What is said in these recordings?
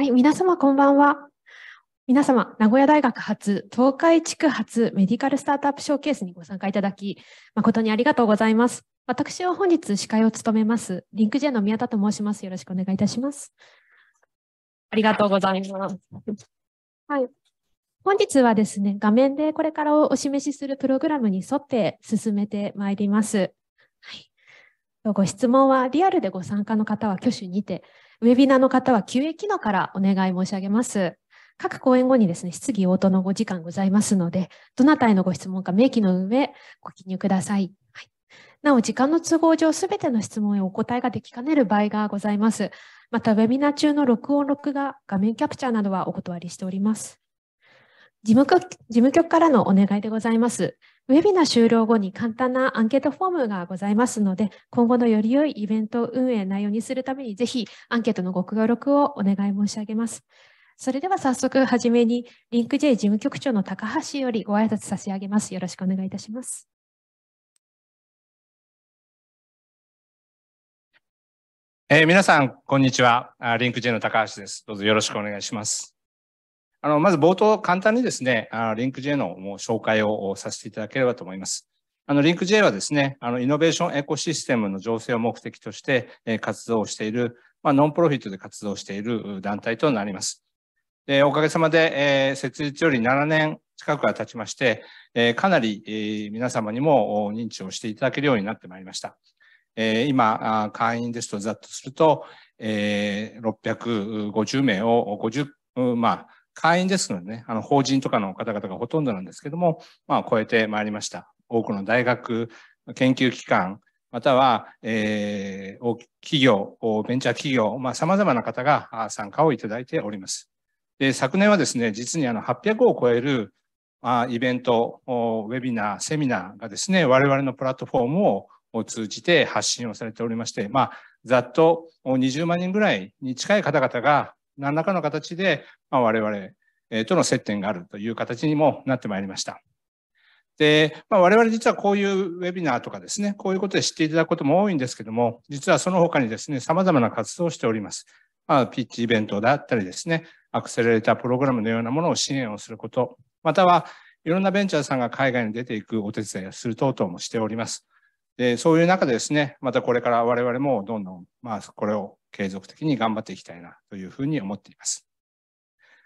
はい、皆様こんばんは。皆様、名古屋大学発、東海地区発メディカルスタートアップショーケースにご参加いただき、誠にありがとうございます。私は本日司会を務めます、リンクジェンの宮田と申します。よろしくお願いいたします。ありがとうございます。はい。本日はですね、画面でこれからお示しするプログラムに沿って進めてまいります。はい、ご質問はリアルでご参加の方は挙手にて、ウェビナーの方は QA 機能からお願い申し上げます。各講演後にですね、質疑応答のご時間ございますので、どなたへのご質問か明記の上、ご記入ください。はい、なお、時間の都合上、すべての質問へお答えができかねる場合がございます。また、ウェビナー中の録音、録画、画面キャプチャーなどはお断りしております。事務局事務局からのお願いでございます。ウェビナー終了後に簡単なアンケートフォームがございますので、今後のより良いイベント運営内容にするために、ぜひアンケートのご協力をお願い申し上げます。それでは早速、はじめに、リンク J 事務局長の高橋よりご挨拶差し上げます。よろしくお願いいたします。えー、皆さん、こんにちは。リンク J の高橋です。どうぞよろしくお願いします。あの、まず冒頭簡単にですね、リンク j の紹介をさせていただければと思います。あの、リンク j はですね、あの、イノベーションエコシステムの醸成を目的として活動している、まあ、ノンプロフィットで活動している団体となります。で、おかげさまで、えー、設立より7年近くが経ちまして、えー、かなり、えー、皆様にも認知をしていただけるようになってまいりました。えー、今、会員ですとざっとすると、えー、650名を50、まあ、会員ですのでね、あの法人とかの方々がほとんどなんですけども、まあ、超えてまいりました。多くの大学、研究機関、または、えー、企業、ベンチャー企業、まあ、様々な方が参加をいただいております。で昨年はですね、実にあの800を超えるあイベント、ウェビナー、セミナーがですね、我々のプラットフォームを通じて発信をされておりまして、まあ、ざっと20万人ぐらいに近い方々が何らかの形で、まあ、我々との接点があるという形にもなってまいりました。で、まあ、我々実はこういうウェビナーとかですね、こういうことで知っていただくことも多いんですけども、実はその他にですね、様々な活動をしております。まあ、ピッチイベントだったりですね、アクセレータープログラムのようなものを支援をすること、またはいろんなベンチャーさんが海外に出ていくお手伝いをする等々もしております。でそういう中でですね、またこれから我々もどんどん、まあ、これを継続的に頑張っていきたいなというふうに思っています。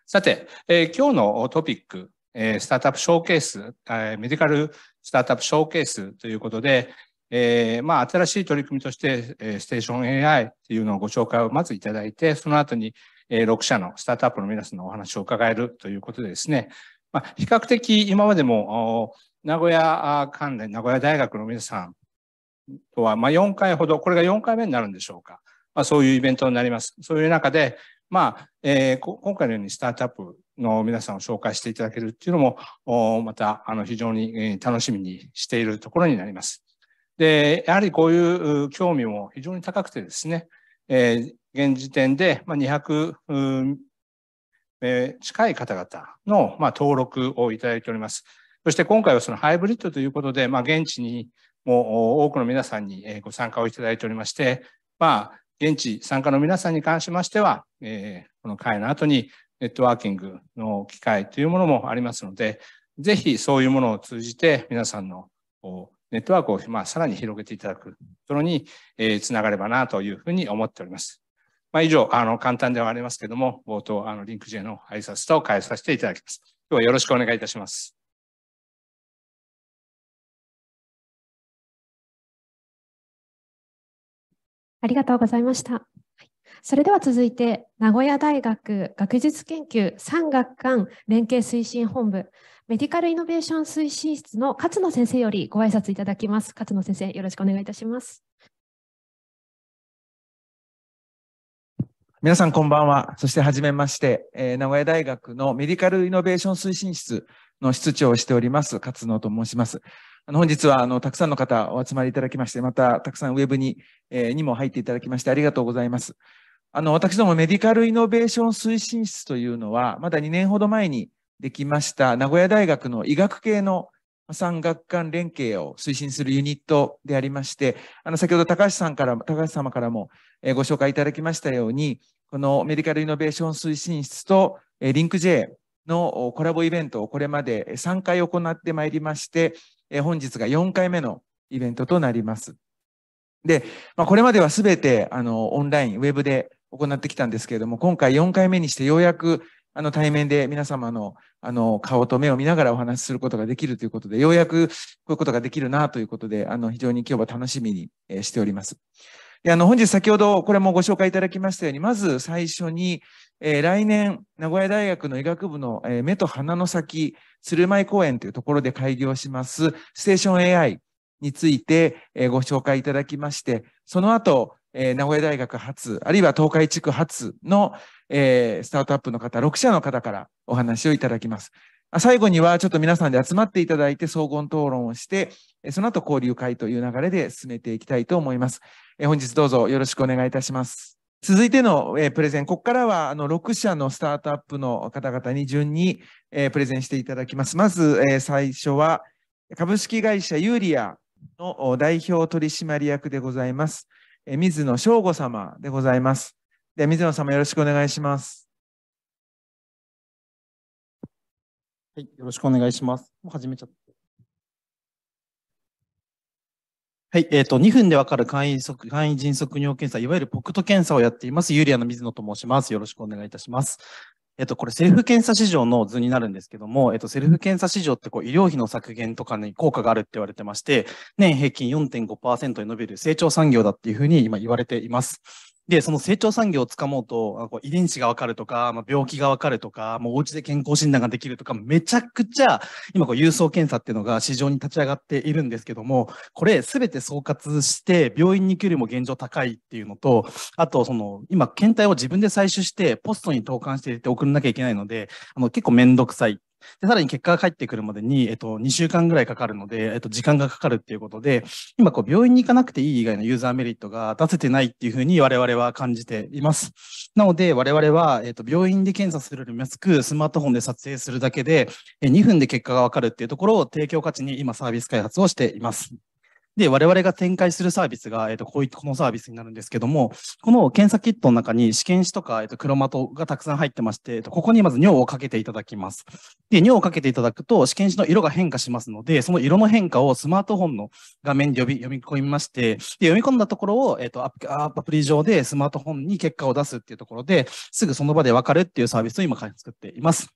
さて、えー、今日のトピック、えー、スタートアップショーケース、えー、メディカルスタートアップショーケースということで、えー、まあ、新しい取り組みとして、えー、ステーション AI っていうのをご紹介をまずいただいて、その後に、えー、6社のスタートアップの皆さんのお話を伺えるということでですね、まあ、比較的今までも、名古屋関連、名古屋大学の皆さんとは、まあ、4回ほど、これが4回目になるんでしょうか。まあ、そういうイベントになります。そういう中で、まあ、えー、今回のようにスタートアップの皆さんを紹介していただけるっていうのも、また、あの、非常に楽しみにしているところになります。で、やはりこういう興味も非常に高くてですね、えー、現時点で200、えー、近い方々の、まあ、登録をいただいております。そして今回はそのハイブリッドということで、まあ、現地にも多くの皆さんにご参加をいただいておりまして、まあ、現地参加の皆さんに関しましては、えー、この会の後にネットワーキングの機会というものもありますので、ぜひそういうものを通じて皆さんのネットワークをまあさらに広げていただくところに、えー、つながればなというふうに思っております。まあ、以上、あの、簡単ではありますけども、冒頭、あの、リンク J の挨拶と変えさせていただきます。今日はよろしくお願いいたします。ありがとうございました。それでは続いて、名古屋大学学術研究産学間連携推進本部、メディカルイノベーション推進室の勝野先生よりご挨拶いただきます。勝野先生、よろしくお願いいたします。皆さんこんばんは。そしてはじめまして、えー、名古屋大学のメディカルイノベーション推進室の室長をしております、勝野と申します。あの本日はあのたくさんの方お集まりいただきまして、またたくさんウェブに,、えー、にも入っていただきましてありがとうございます。あの私どもメディカルイノベーション推進室というのは、まだ2年ほど前にできました名古屋大学の医学系の産学官連携を推進するユニットでありまして、あの先ほど高橋さんから、高橋様からもご紹介いただきましたように、このメディカルイノベーション推進室とリンク J のコラボイベントをこれまで3回行ってまいりまして、本日が4回目のイベントとなります。で、まあ、これまではすべてあのオンライン、ウェブで行ってきたんですけれども、今回4回目にしてようやくあの対面で皆様のあの顔と目を見ながらお話しすることができるということで、ようやくこういうことができるなということで、あの非常に今日は楽しみにしております。であの本日先ほどこれもご紹介いただきましたように、まず最初に、えー、来年、名古屋大学の医学部の、えー、目と鼻の先、鶴舞公園というところで開業します、ステーション AI について、えー、ご紹介いただきまして、その後、えー、名古屋大学発、あるいは東海地区発の、えー、スタートアップの方、6社の方からお話をいただきます。最後にはちょっと皆さんで集まっていただいて総合討論をして、その後交流会という流れで進めていきたいと思います。本日どうぞよろしくお願いいたします。続いての、えー、プレゼン、ここからはあの6社のスタートアップの方々に順に、えー、プレゼンしていただきます。まず、えー、最初は株式会社ユーリアの代表取締役でございます。え水野翔吾様でございます。で水野様よろしくお願いします。はい、よろしくお願いします。もう始めちゃった。はい、えっ、ー、と、2分でわかる簡易速簡易迅速尿検査、いわゆるポクト検査をやっています、ユリアの水野と申します。よろしくお願いいたします。えっ、と、これ、セルフ検査市場の図になるんですけども、えっ、と、セルフ検査市場ってこう医療費の削減とかに効果があるって言われてまして、年平均4.5%に伸びる成長産業だっていうふうに今言われています。で、その成長産業をつかもうと、こう遺伝子がわかるとか、まあ、病気がわかるとか、もうお家で健康診断ができるとか、めちゃくちゃ、今こう、郵送検査っていうのが市場に立ち上がっているんですけども、これ全て総括して、病院に行くよりも現状高いっていうのと、あと、その、今、検体を自分で採取して、ポストに投函してて送らなきゃいけないので、あの、結構めんどくさい。で、さらに結果が返ってくるまでに、えっと、2週間ぐらいかかるので、えっと、時間がかかるっていうことで、今、こう、病院に行かなくていい以外のユーザーメリットが出せてないっていうふうに我々は感じています。なので、我々は、えっと、病院で検査するよりも安く、スマートフォンで撮影するだけで、2分で結果がわかるっていうところを提供価値に今サービス開発をしています。で、我々が展開するサービスが、えっ、ー、と、こういったこのサービスになるんですけども、この検査キットの中に試験紙とか、えっ、ー、と、クロマトがたくさん入ってまして、えっ、ー、と、ここにまず尿をかけていただきます。で、尿をかけていただくと、試験紙の色が変化しますので、その色の変化をスマートフォンの画面で呼び読み込みまして、で、読み込んだところを、えっ、とア、アプリ上でスマートフォンに結果を出すっていうところで、すぐその場でわかるっていうサービスを今作っています。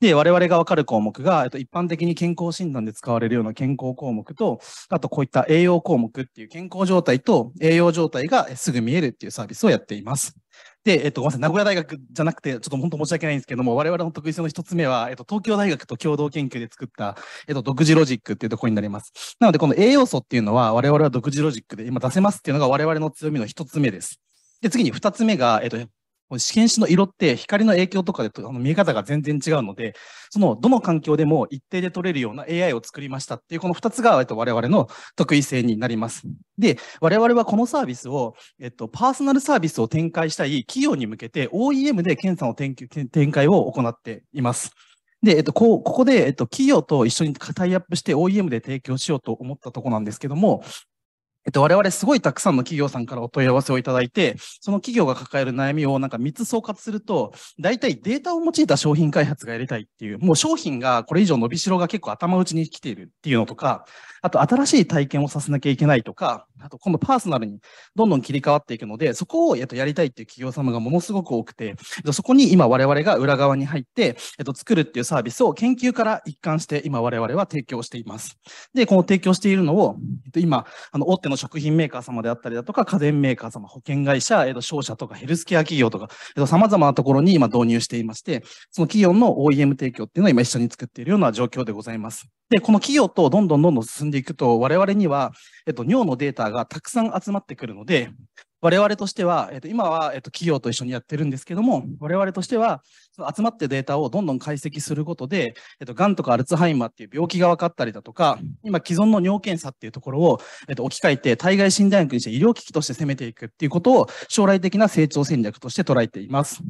で、我々がわかる項目が、えっと、一般的に健康診断で使われるような健康項目と、あとこういった栄養項目っていう健康状態と栄養状態がすぐ見えるっていうサービスをやっています。で、えっと、ごめんなさい、名古屋大学じゃなくて、ちょっと本当申し訳ないんですけども、我々の得意性の一つ目は、えっと、東京大学と共同研究で作った、えっと、独自ロジックっていうところになります。なので、この栄養素っていうのは、我々は独自ロジックで今出せますっていうのが我々の強みの一つ目です。で、次に二つ目が、えっと、試験紙の色って光の影響とかであの見え方が全然違うので、そのどの環境でも一定で取れるような AI を作りましたっていうこの2つが、えっと、我々の得意性になります。で、我々はこのサービスを、えっと、パーソナルサービスを展開したい企業に向けて OEM で検査の展開を行っています。で、えっと、ここで、えっと、企業と一緒にタイアップして OEM で提供しようと思ったところなんですけども、えっと、我々すごいたくさんの企業さんからお問い合わせをいただいて、その企業が抱える悩みをなんか3つ総括すると、大体データを用いた商品開発がやりたいっていう、もう商品がこれ以上伸びしろが結構頭打ちに来ているっていうのとか、あと新しい体験をさせなきゃいけないとか、あと今度パーソナルにどんどん切り替わっていくので、そこをやりたいっていう企業様がものすごく多くて、そこに今我々が裏側に入って、作るっていうサービスを研究から一貫して今我々は提供しています。で、この提供しているのを、今、あの大手の食品メーカー様であったりだとか、家電メーカー様、保険会社、商社とかヘルスケア企業とか、様々なところに今導入していまして、その企業の OEM 提供っていうのを今一緒に作っているような状況でございます。で、この企業とどんどんどんどん進んででいくと、我々には、えっと、尿のデータがたくさん集まってくるので、我々としては、えっと、今は、えっと、企業と一緒にやってるんですけども、我々としては、集まってデータをどんどん解析することで、えっと、がんとかアルツハイマーっていう病気が分かったりだとか、今既存の尿検査っていうところを、えっと、置き換えて、対外診断薬にして医療機器として攻めていくっていうことを、将来的な成長戦略として捉えています。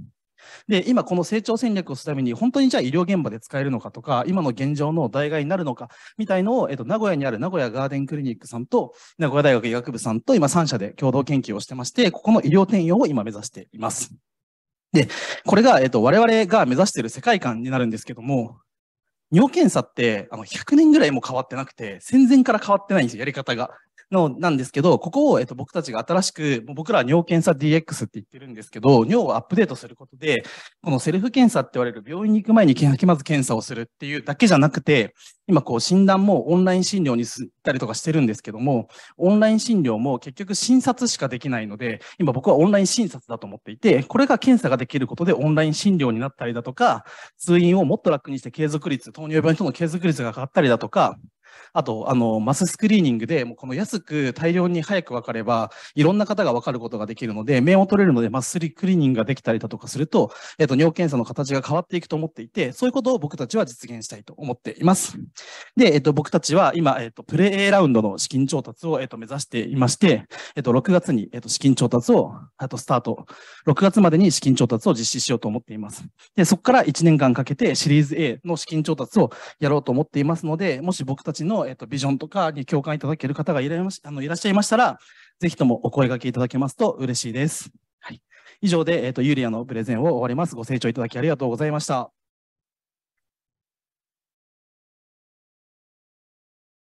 で、今この成長戦略をするために、本当にじゃあ医療現場で使えるのかとか、今の現状の代替になるのか、みたいのを、えっと、名古屋にある名古屋ガーデンクリニックさんと、名古屋大学医学部さんと、今3社で共同研究をしてまして、ここの医療転用を今目指しています。で、これが、えっと、我々が目指している世界観になるんですけども、尿検査って、あの、100年ぐらいも変わってなくて、戦前から変わってないんですよ、やり方が。の、なんですけど、ここを、えっと、僕たちが新しく、僕らは尿検査 DX って言ってるんですけど、尿をアップデートすることで、このセルフ検査って言われる病院に行く前にまず検査をするっていうだけじゃなくて、今こう診断もオンライン診療にしたりとかしてるんですけども、オンライン診療も結局診察しかできないので、今僕はオンライン診察だと思っていて、これが検査ができることでオンライン診療になったりだとか、通院をもっと楽にして継続率、糖尿病の人の継続率が上がったりだとか、あと、あの、マススクリーニングで、もうこの安く大量に早く分かれば、いろんな方が分かることができるので、面を取れるので、マススクリーニングができたりだとかすると、えっ、ー、と、尿検査の形が変わっていくと思っていて、そういうことを僕たちは実現したいと思っています。で、えっ、ー、と、僕たちは今、えっ、ー、と、プレイラウンドの資金調達を、えっと、目指していまして、えっと、6月に、えっと、資金調達を、あと、スタート、6月までに資金調達を実施しようと思っています。で、そこから1年間かけてシリーズ A の資金調達をやろうと思っていますので、もし僕たちの、えっと、ビジョンとかに共感いただける方がいらましあのいらっしゃいましたら、ぜひともお声掛けいただけますと嬉しいです。はい、以上で、えっと、ユリアのプレゼンを終わります。ご清聴いただきありがとうございました。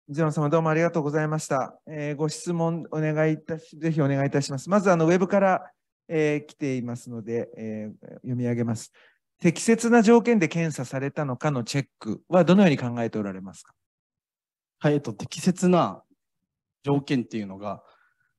藤野様どうもありがとうございました。えー、ご質問お願いいたし、ぜひお願いいたします。まずあのウェブから、えー、来ていますので、えー、読み上げます。適切な条件で検査されたのかのチェックはどのように考えておられますかはい、えっと、適切な条件っていうのが、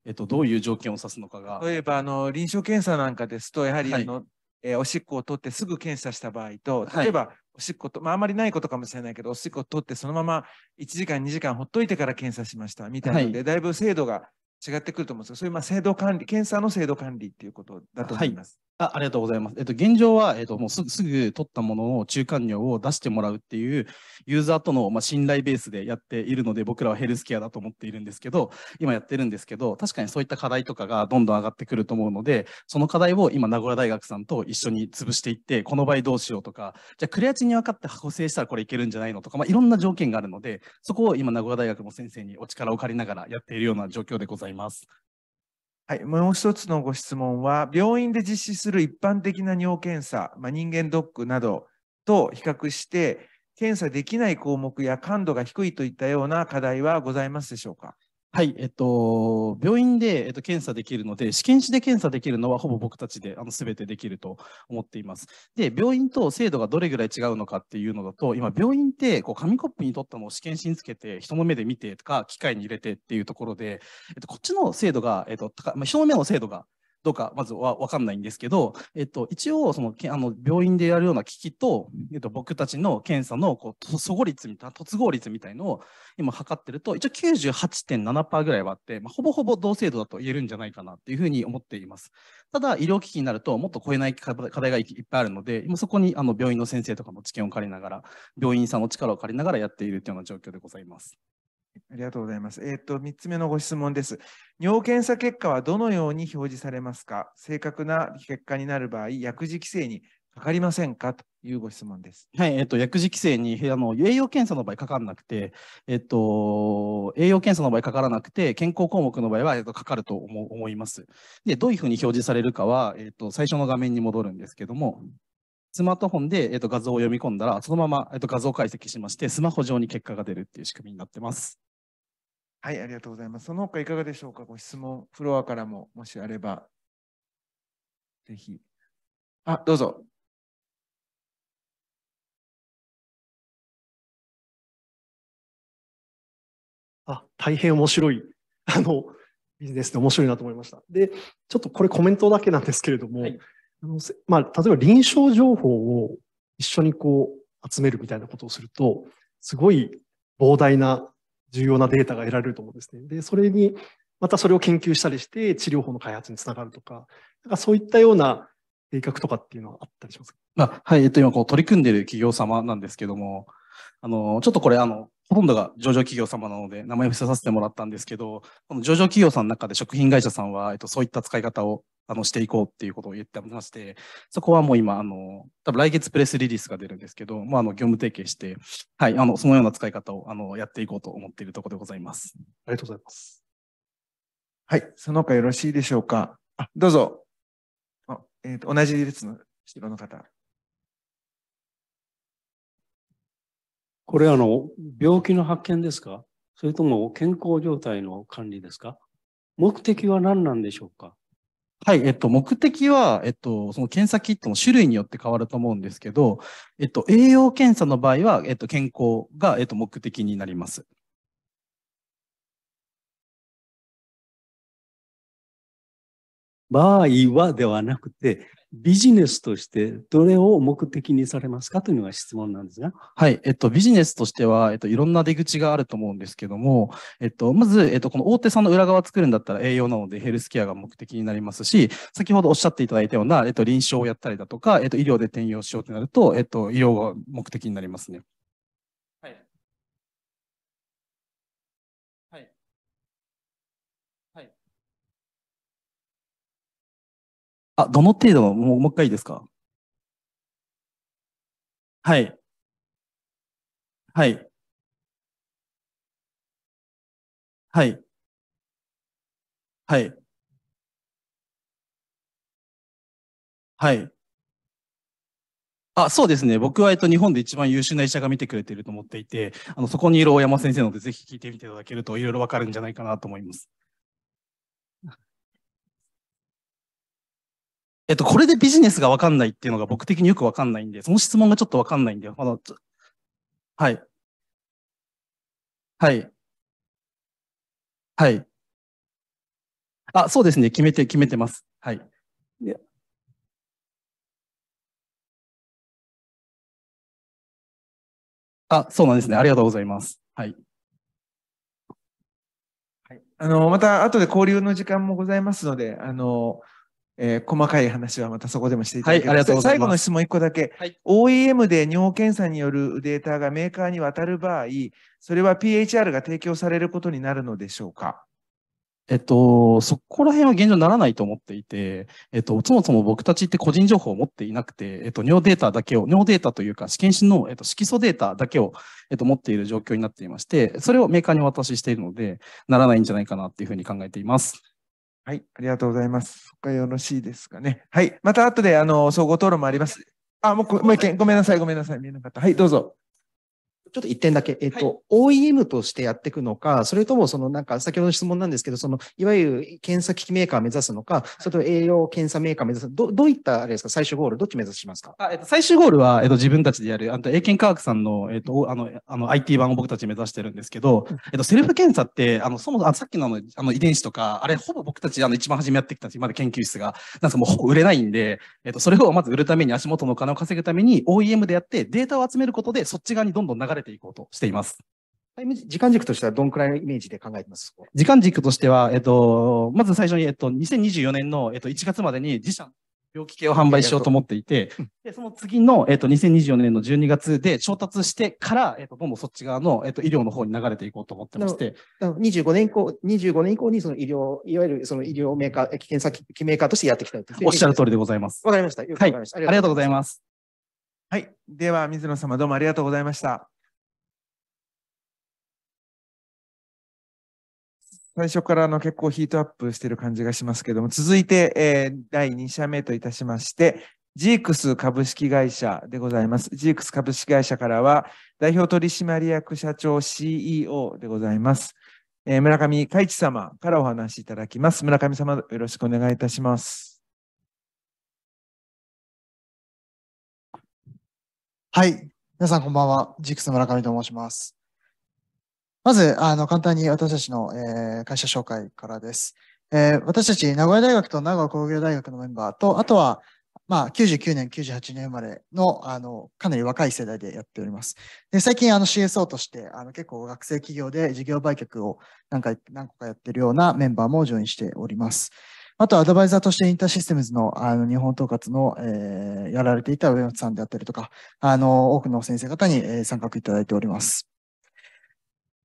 えっと、どういう条件を指すのかが。例えばあの臨床検査なんかですと、やはりあの、はい、えー、おしっこを取ってすぐ検査した場合と、例えば、はい、おしっこと、まあ、あまりないことかもしれないけど、おしっこを取ってそのまま1時間、2時間ほっといてから検査しましたみたいなので、はい、だいぶ精度が違ってくると思うんですが、そういうまあ精度管理、検査の精度管理っていうことだと思います。あありがとうございます。えっと、現状は、えっと、もうすぐ取ったものを中間料を出してもらうっていうユーザーとの、まあ、信頼ベースでやっているので、僕らはヘルスケアだと思っているんですけど、今やってるんですけど、確かにそういった課題とかがどんどん上がってくると思うので、その課題を今、名古屋大学さんと一緒に潰していって、この場合どうしようとか、じゃあクレアチに分かって補正したらこれいけるんじゃないのとか、まあ、いろんな条件があるので、そこを今、名古屋大学の先生にお力を借りながらやっているような状況でございます。はい、もう一つのご質問は、病院で実施する一般的な尿検査、まあ、人間ドックなどと比較して、検査できない項目や感度が低いといったような課題はございますでしょうか。はい、えっと、病院で、えっと、検査できるので、試験紙で検査できるのはほぼ僕たちであの全てできると思っています。で、病院と精度がどれぐらい違うのかっていうのだと、今、病院ってこう紙コップに取ったのを試験紙につけて、人の目で見てとか、機械に入れてっていうところで、えっと、こっちの精度が、えっと、まあ、人の目の精度がどうかまずは分かんないんですけど、えっと、一応そのあの病院でやるような機器と、えっと、僕たちの検査のこう阻合率みたいな突合率みたいのを今測ってると一応98.7%ぐらいはあって、まあ、ほぼほぼ同精度だと言えるんじゃないかなっていうふうに思っています。ただ医療機器になるともっと超えない課題がいっぱいあるので今そこにあの病院の先生とかの知見を借りながら病院さんの力を借りながらやっているというような状況でございます。ありがとうございます。えっ、と、3つ目のご質問です。尿検査結果はどのように表示されますか正確な結果になる場合、薬事規制にかかりませんかというご質問です。はい、えっ、と、薬事規制にあの栄養検査の場合かからなくて、えっ、と、栄養検査の場合かからなくて、健康項目の場合は、えっと、かかると思思います。で、どういうふうに表示されるかは、えっと、最初の画面に戻るんですけども、スマートフォンで、えっと画像を読み込んだら、そのまま、えっと画像解析しまして、スマホ上に結果が出るっていう仕組みになってます。はい、ありがとうございます。その他いかがでしょうかご質問、フロアからももしあれば、ぜひ。あ、どうぞ。あ、大変面白い。あの、ビジネスで面白いなと思いました。で、ちょっとこれコメントだけなんですけれども、はいあのまあ、例えば臨床情報を一緒にこう集めるみたいなことをすると、すごい膨大な重要なデータが得られると思うんですね。で、それに、またそれを研究したりして治療法の開発につながるとか、なんかそういったような計画とかっていうのはあったりしますかあはい、えっと、今こう取り組んでいる企業様なんですけども、あの、ちょっとこれあの、ほとんどが上場企業様なので、名前を伏せさせてもらったんですけど、この上場企業さんの中で食品会社さんは、えっと、そういった使い方をあのしていこうっていうことを言ってまして、そこはもう今、あの、多分来月プレスリリースが出るんですけど、まあ、あの、業務提携して、はい、あの、そのような使い方を、あの、やっていこうと思っているところでございます。ありがとうございます。はい、その他よろしいでしょうか。あ、どうぞ。あえっ、ー、と、同じ列の後ろの方。これあの、病気の発見ですかそれとも健康状態の管理ですか目的は何なんでしょうかはい、えっと、目的は、えっと、その検査キットの種類によって変わると思うんですけど、えっと、栄養検査の場合は、えっと、健康が、えっと、目的になります。場合はではなくて、ビジネスとしてどれを目的にされますかというのが質問なんですが。はい。えっと、ビジネスとしては、えっと、いろんな出口があると思うんですけども、えっと、まず、えっと、この大手さんの裏側作るんだったら栄養なのでヘルスケアが目的になりますし、先ほどおっしゃっていただいたような、えっと、臨床をやったりだとか、えっと、医療で転用しようとなると、えっと、医療が目的になりますね。あ、どの程度もう、もう一回いいですかはい。はい。はい。はい。はい。あ、そうですね。僕は、えっと、日本で一番優秀な医者が見てくれていると思っていて、あの、そこにいる大山先生ので、ぜひ聞いてみていただけると、いろいろわかるんじゃないかなと思います。えっと、これでビジネスがわかんないっていうのが僕的によくわかんないんで、その質問がちょっとわかんないんだよ。まだ、はい。はい。はい。あ、そうですね。決めて、決めてます。はい。あ、そうなんですね。ありがとうございます。はい。はい、あの、また後で交流の時間もございますので、あの、えー、細かい話はまたそこでもしていただきま、はい、ます。最後の質問1個だけ、はい、OEM で尿検査によるデータがメーカーに渡る場合、それは PHR が提供されることになるのでしょうか。えっと、そこら辺は現状ならないと思っていて、えっと、そもそも僕たちって個人情報を持っていなくて、えっと、尿データだけを、尿データというか、試験紙の、えっと、色素データだけを、えっと、持っている状況になっていまして、それをメーカーにお渡ししているので、ならないんじゃないかなっていうふうに考えています。はい、ありがとうございます。他よろしいですかね。はい、また後であの総合討論もあります。あ、もうもう一件、ごめんなさい、ごめんなさい、見えなかった。はい、どうぞ。ちょっと一点だけ、えっ、ー、と、はい、OEM としてやっていくのか、それともそのなんか先ほどの質問なんですけど、そのいわゆる検査機器メーカー目指すのか、それと栄養検査メーカー目指す、どどういったあれですか、最終ゴール、どっち目指しますかあ、えっ、ー、と、最終ゴールは、えっ、ー、と、自分たちでやる、あと、英検科学さんの、えっ、と、あの、あの IT 版を僕たち目指してるんですけど、えっと、セルフ検査って、あの、そもそも、あさっきのあのあの遺伝子とか、あれ、ほぼ僕たち、あの、一番初めやってきた今まで研究室が。なんかもうほぼ売れないんで、えっと、それをまず売るために足元のお金を稼ぐために、OEM でやって、データを集めることで、そっち側にどんどん流れれていこうとしています。時間軸としてはどんくらいのイメージで考えてます時間軸としては、えっと、まず最初に、えっと、2024年の、えっと、1月までに自社の病気系を販売しようと思っていて、でその次の、えっと、2024年の12月で調達してから、えっと、どんどんそっち側の、えっと、医療の方に流れていこうと思ってまして。25年以降、25年以降にその医療、いわゆるその医療メーカー、検査機メーカーとしてやってきたおっしゃる通りでございます。わかりました。よくわかりました、はい。ありがとうございます。はい。では、水野様どうもありがとうございました。最初からあの結構ヒートアップしてる感じがしますけども、続いて、えー、第2社目といたしまして、ジークス株式会社でございます。ジークス株式会社からは、代表取締役社長 CEO でございます。えー、村上海地様からお話しいただきます。村上様、よろしくお願いいたします。はい。皆さん、こんばんは。ジークス村上と申します。まず、あの、簡単に私たちの、えー、会社紹介からです。えー、私たち、名古屋大学と名古屋工業大学のメンバーと、あとは、まあ、99年、98年生まれの、あの、かなり若い世代でやっております。で、最近、あの、CSO として、あの、結構学生企業で事業売却を何回、何個かやってるようなメンバーもジョインしております。あと、アドバイザーとしてインターシステムズのあの日本統括の、えー、やられていた上松さんであったりとか、あの、多くの先生方に、えー、参画いただいております。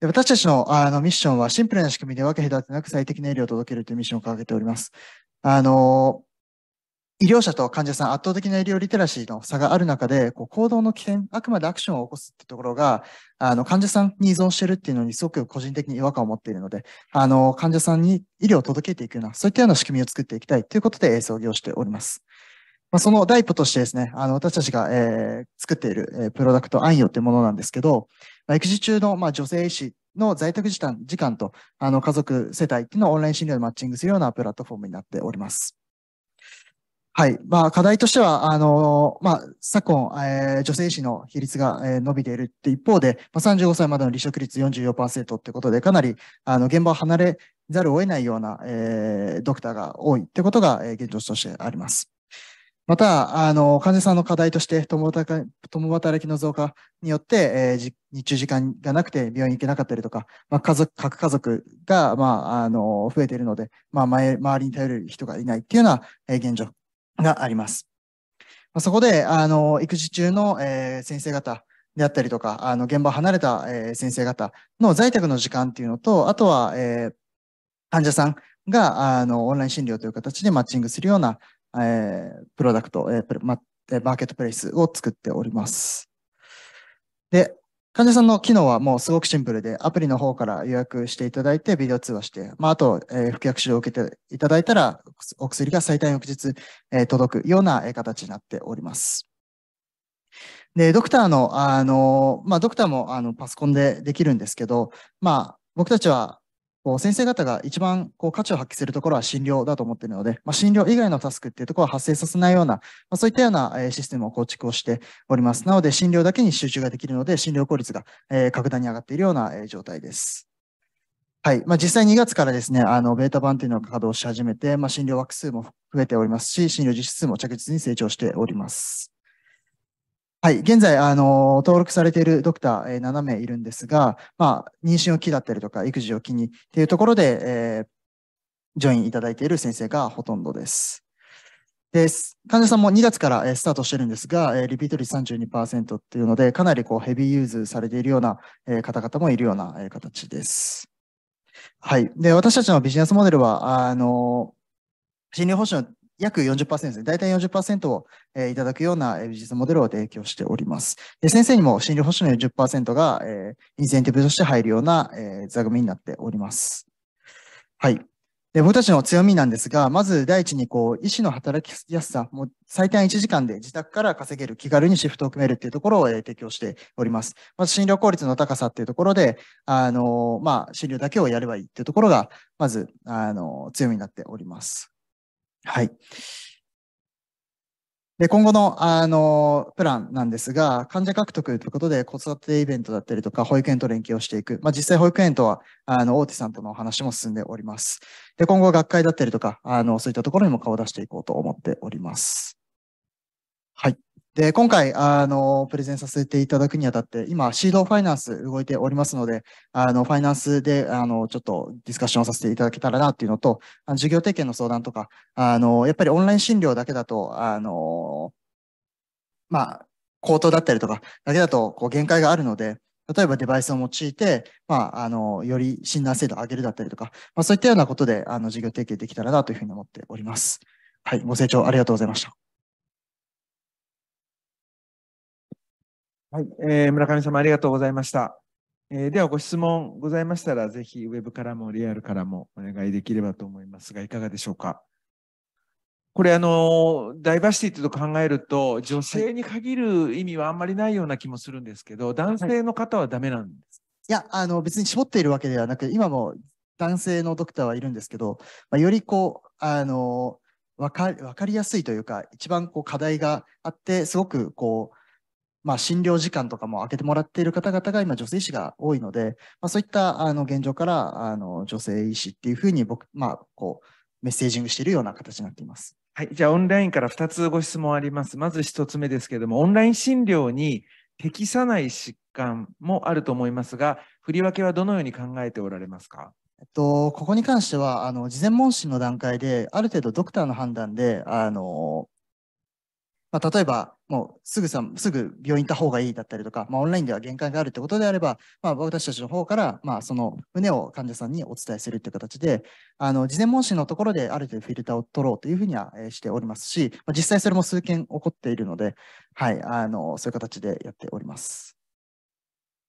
で私たちのあのミッションはシンプルな仕組みで分け隔てなく最適な医療を届けるというミッションを掲げております。あの、医療者と患者さん圧倒的な医療リテラシーの差がある中で、こう行動の起点、あくまでアクションを起こすってところが、あの患者さんに依存してるっていうのにすごく個人的に違和感を持っているので、あの患者さんに医療を届けていくような、そういったような仕組みを作っていきたいということで創業しております。まあ、その第一歩としてですね、あの私たちが、えー、作っている、えー、プロダクト安養というものなんですけど、まあ、育児中の、まあ、女性医師の在宅時間時間とあの家族世帯っていうのをオンライン診療でマッチングするようなプラットフォームになっております。はい。まあ、課題としては、あの、まあ、昨今、えー、女性医師の比率が、えー、伸びているって一方で、まあ、35歳までの離職率44%ってことで、かなり、あの、現場を離れざるを得ないような、えー、ドクターが多いってことが、えー、現状としてあります。また、あの、患者さんの課題として、共働きの増加によって、えー、日中時間がなくて病院行けなかったりとか、まあ、家族、各家族が、まあ、あの、増えているので、まあ、周りに頼れる人がいないっていうような、えー、現状があります。まあ、そこで、あの、育児中の、えー、先生方、であったりとか、あの、現場離れた、えー、先生方の在宅の時間っていうのと、あとは、えー、患者さんが、あの、オンライン診療という形でマッチングするような、えー、プロダクト、えープま、マーケットプレイスを作っております。で、患者さんの機能はもうすごくシンプルで、アプリの方から予約していただいて、ビデオ通話して、まあ、あと、えー、服薬指導を受けていただいたら、お薬が最短翌日、えー、届くような、え形になっております。で、ドクターの、あの、まあ、ドクターも、あの、パソコンでできるんですけど、まあ、僕たちは、こう先生方が一番こう価値を発揮するところは診療だと思っているので、まあ、診療以外のタスクっていうところは発生させないような、まあ、そういったような、えシステムを構築をしております。なので、診療だけに集中ができるので、診療効率が、え格段に上がっているような、え状態です。はい。まあ、実際2月からですね、あの、ベータ版というのが稼働し始めて、まあ、診療枠数も増えておりますし、診療実施数も着実に成長しております。はい、現在、あの、登録されているドクター、えー、7名いるんですが、まあ、妊娠を機だったりとか、育児を機にっていうところで、えー、ジョインいただいている先生がほとんどです。で、患者さんも2月からスタートしてるんですが、リピート率32%っていうので、かなりこうヘビーユーズされているような方々もいるような形です。はい。で、私たちのビジネスモデルは、あの、心理保障約40%ですね。大体40%を、えー、いただくようなビジネスモデルを提供しております。で先生にも診療報酬の10%が、えー、インセンティブとして入るような、えー、座組になっております。はい。で僕たちの強みなんですが、まず第一にこう医師の働きやすさ、もう最短1時間で自宅から稼げる気軽にシフトを組めるっていうところを、えー、提供しております。まず診療効率の高さっていうところで、あのまあ、診療だけをやればいいっていうところが、まず、あの強みになっております。はい。で、今後の、あの、プランなんですが、患者獲得ということで、子育てイベントだったりとか、保育園と連携をしていく。まあ、実際保育園とは、あの、大手さんとのお話も進んでおります。で、今後学会だったりとか、あの、そういったところにも顔を出していこうと思っております。はい。で、今回、あの、プレゼンさせていただくにあたって、今、シードファイナンス動いておりますので、あの、ファイナンスで、あの、ちょっとディスカッションさせていただけたらなっていうのと、あの事業提携の相談とか、あの、やっぱりオンライン診療だけだと、あの、まあ、口頭だったりとか、だけだと、こう、限界があるので、例えばデバイスを用いて、まあ、あの、より診断精度を上げるだったりとか、まあ、そういったようなことで、あの、事業提携できたらなというふうに思っております。はい、ご清聴ありがとうございました。はい、えー、村上様ありがとうございました。えー、ではご質問ございましたら、ぜひウェブからもリアルからもお願いできればと思いますが、いかがでしょうか。これあのダイバーシティと考えると女性に限る意味はあんまりないような気もするんですけど、男性の方はダメなんです、い、やあの別に絞っているわけではなく今も男性のドクターはいるんですけど、まあ、よりこうあの分かかりやすいというか一番こう課題があってすごくこう、まあ、診療時間とかも空けてもらっている方々が今女性医師が多いので、まあ、そういったあの現状からあの女性医師っていうふうに僕、まあ、こうメッセージングしているような形になっています。はい、じゃあオンラインから2つご質問あります。まず1つ目ですけれども、オンライン診療に適さない疾患もあると思いますが、振り分けはどのように考えておられますか。えっと、ここに関してはあの事前問診の段階である程度ドクターの判断であの、まあ、例えばもうすぐさ、すぐ病院行った方がいいだったりとか、まあ、オンラインでは限界があるってことであれば、まあ、私たちの方から、まあ、その旨を患者さんにお伝えするっていう形で、あの、事前問診のところである程度フィルターを取ろうというふうにはしておりますし、まあ、実際それも数件起こっているので、はい、あの、そういう形でやっております。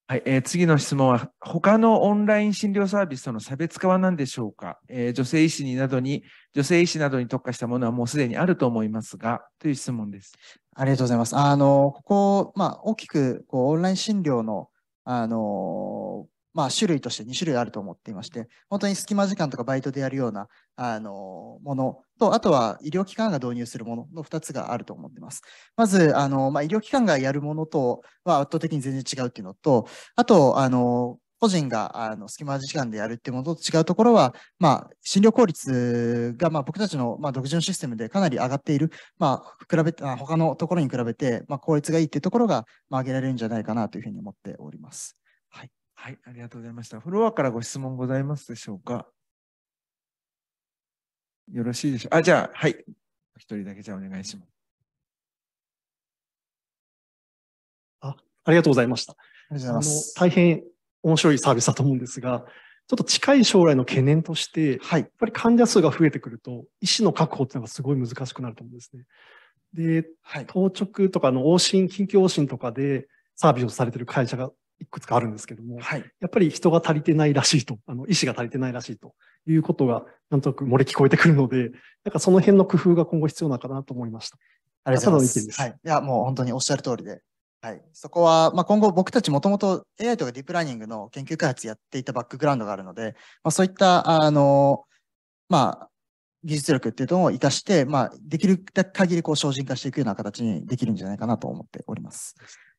はいえー、次の質問は、他のオンライン診療サービスとの差別化は何でしょうか、えー、女性医師になどに、女性医師などに特化したものはもうすでにあると思いますが、という質問です。ありがとうございます。あのここ、まあ、大きくこうオンライン診療のあのまあ、種類として2種類あると思っていまして、本当に隙間時間とかバイトでやるようなあのものと、あとは医療機関が導入するものの2つがあると思っています。まず、あのまあ、医療機関がやるものとは圧倒的に全然違うっていうのと、あと、あの個人があの隙間時間でやるっていうものと違うところは、まあ、診療効率が、まあ、僕たちの、まあ、独自のシステムでかなり上がっている、まあ、比べ他のところに比べて、まあ、効率がいいっていうところが、まあ、挙げられるんじゃないかなというふうに思っております。はい、ありがとうございました。フロアからご質問ございますでしょうかよろしいでしょうあ、じゃあ、はい。お一人だけじゃお願いします。あ、ありがとうございました。ありがとうございます。大変面白いサービスだと思うんですが、ちょっと近い将来の懸念として、はい、やっぱり患者数が増えてくると、医師の確保っていうのがすごい難しくなると思うんですね。で、はい、当直とかの往診、緊急往診とかでサービスをされてる会社がいくつかあるんですけども、はい、やっぱり人が足りてないらしいと、あの医師が足りてないらしいということが、なんとなく漏れ聞こえてくるので、なんかその辺の工夫が今後必要なのかなと思いました。ありがとうございます。はい、いや、もう本当におっしゃる通りで、はい、そこは、まあ、今後僕たちもともと AI とかディープラーニングの研究開発やっていたバックグラウンドがあるので、まあ、そういったあの、まあ、技術力っていうのを活かして、まあ、できる限りこう精進化していくような形にできるんじゃないかなと思っております。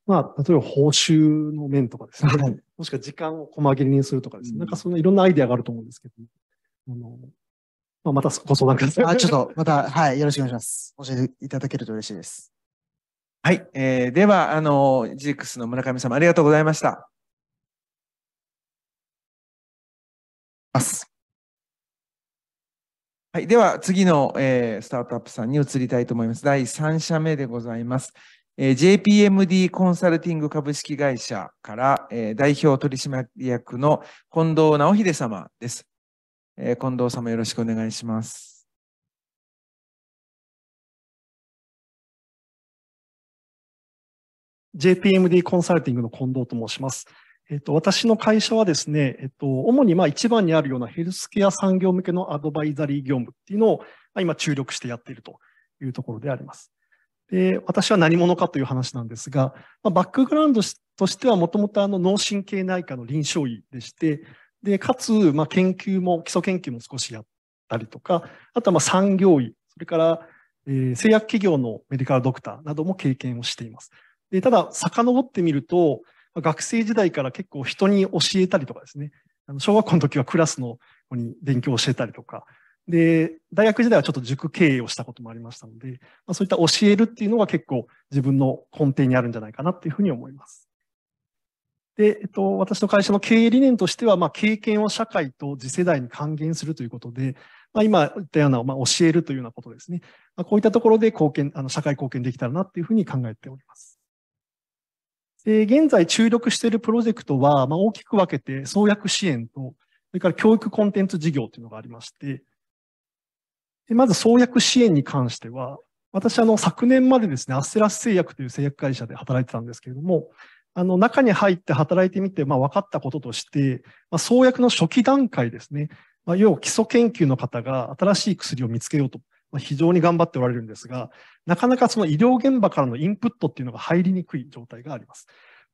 まあ、例えば報酬の面とかですね、はい、もしくは時間を細切りにするとかですね、うん、なんかそんないろんなアイデアがあると思うんですけど、あの、まあ、またご相談ください。あ、ちょっと、また、はい、よろしくお願いします。教えていただけると嬉しいです。はい、えー、では、あの、ジークスの村上様、ありがとうございました。はい、では次の、えー、スタートアップさんに移りたいと思います。第3社目でございます。えー、JPMD コンサルティング株式会社から、えー、代表取締役の近藤直秀様です、えー。近藤様よろしくお願いします。JPMD コンサルティングの近藤と申します。えっと、私の会社はですね、えっと、主にまあ一番にあるようなヘルスケア産業向けのアドバイザリー業務っていうのを、あ、今注力してやっているというところであります。で、私は何者かという話なんですが、まあ、バックグラウンドとしてはもともとあの脳神経内科の臨床医でして、で、かつ、まあ、研究も、基礎研究も少しやったりとか、あとはまあ産業医、それから、えー、製薬企業のメディカルドクターなども経験をしています。で、ただ、遡ってみると、学生時代から結構人に教えたりとかですね、あの小学校の時はクラスの子に勉強を教えたりとか、で、大学時代はちょっと塾経営をしたこともありましたので、まあ、そういった教えるっていうのが結構自分の根底にあるんじゃないかなっていうふうに思います。で、えっと、私の会社の経営理念としては、まあ、経験を社会と次世代に還元するということで、まあ、今言ったような、まあ、教えるというようなことですね。まあ、こういったところで貢献、あの、社会貢献できたらなっていうふうに考えております。で、現在注力しているプロジェクトは、まあ、大きく分けて創薬支援と、それから教育コンテンツ事業というのがありまして、まず創薬支援に関しては、私、あの、昨年までですね、アステラス製薬という製薬会社で働いてたんですけれども、あの、中に入って働いてみて、まあ、分かったこととして、まあ、創薬の初期段階ですね、まあ、要は基礎研究の方が新しい薬を見つけようと、まあ、非常に頑張っておられるんですが、なかなかその医療現場からのインプットっていうのが入りにくい状態があります。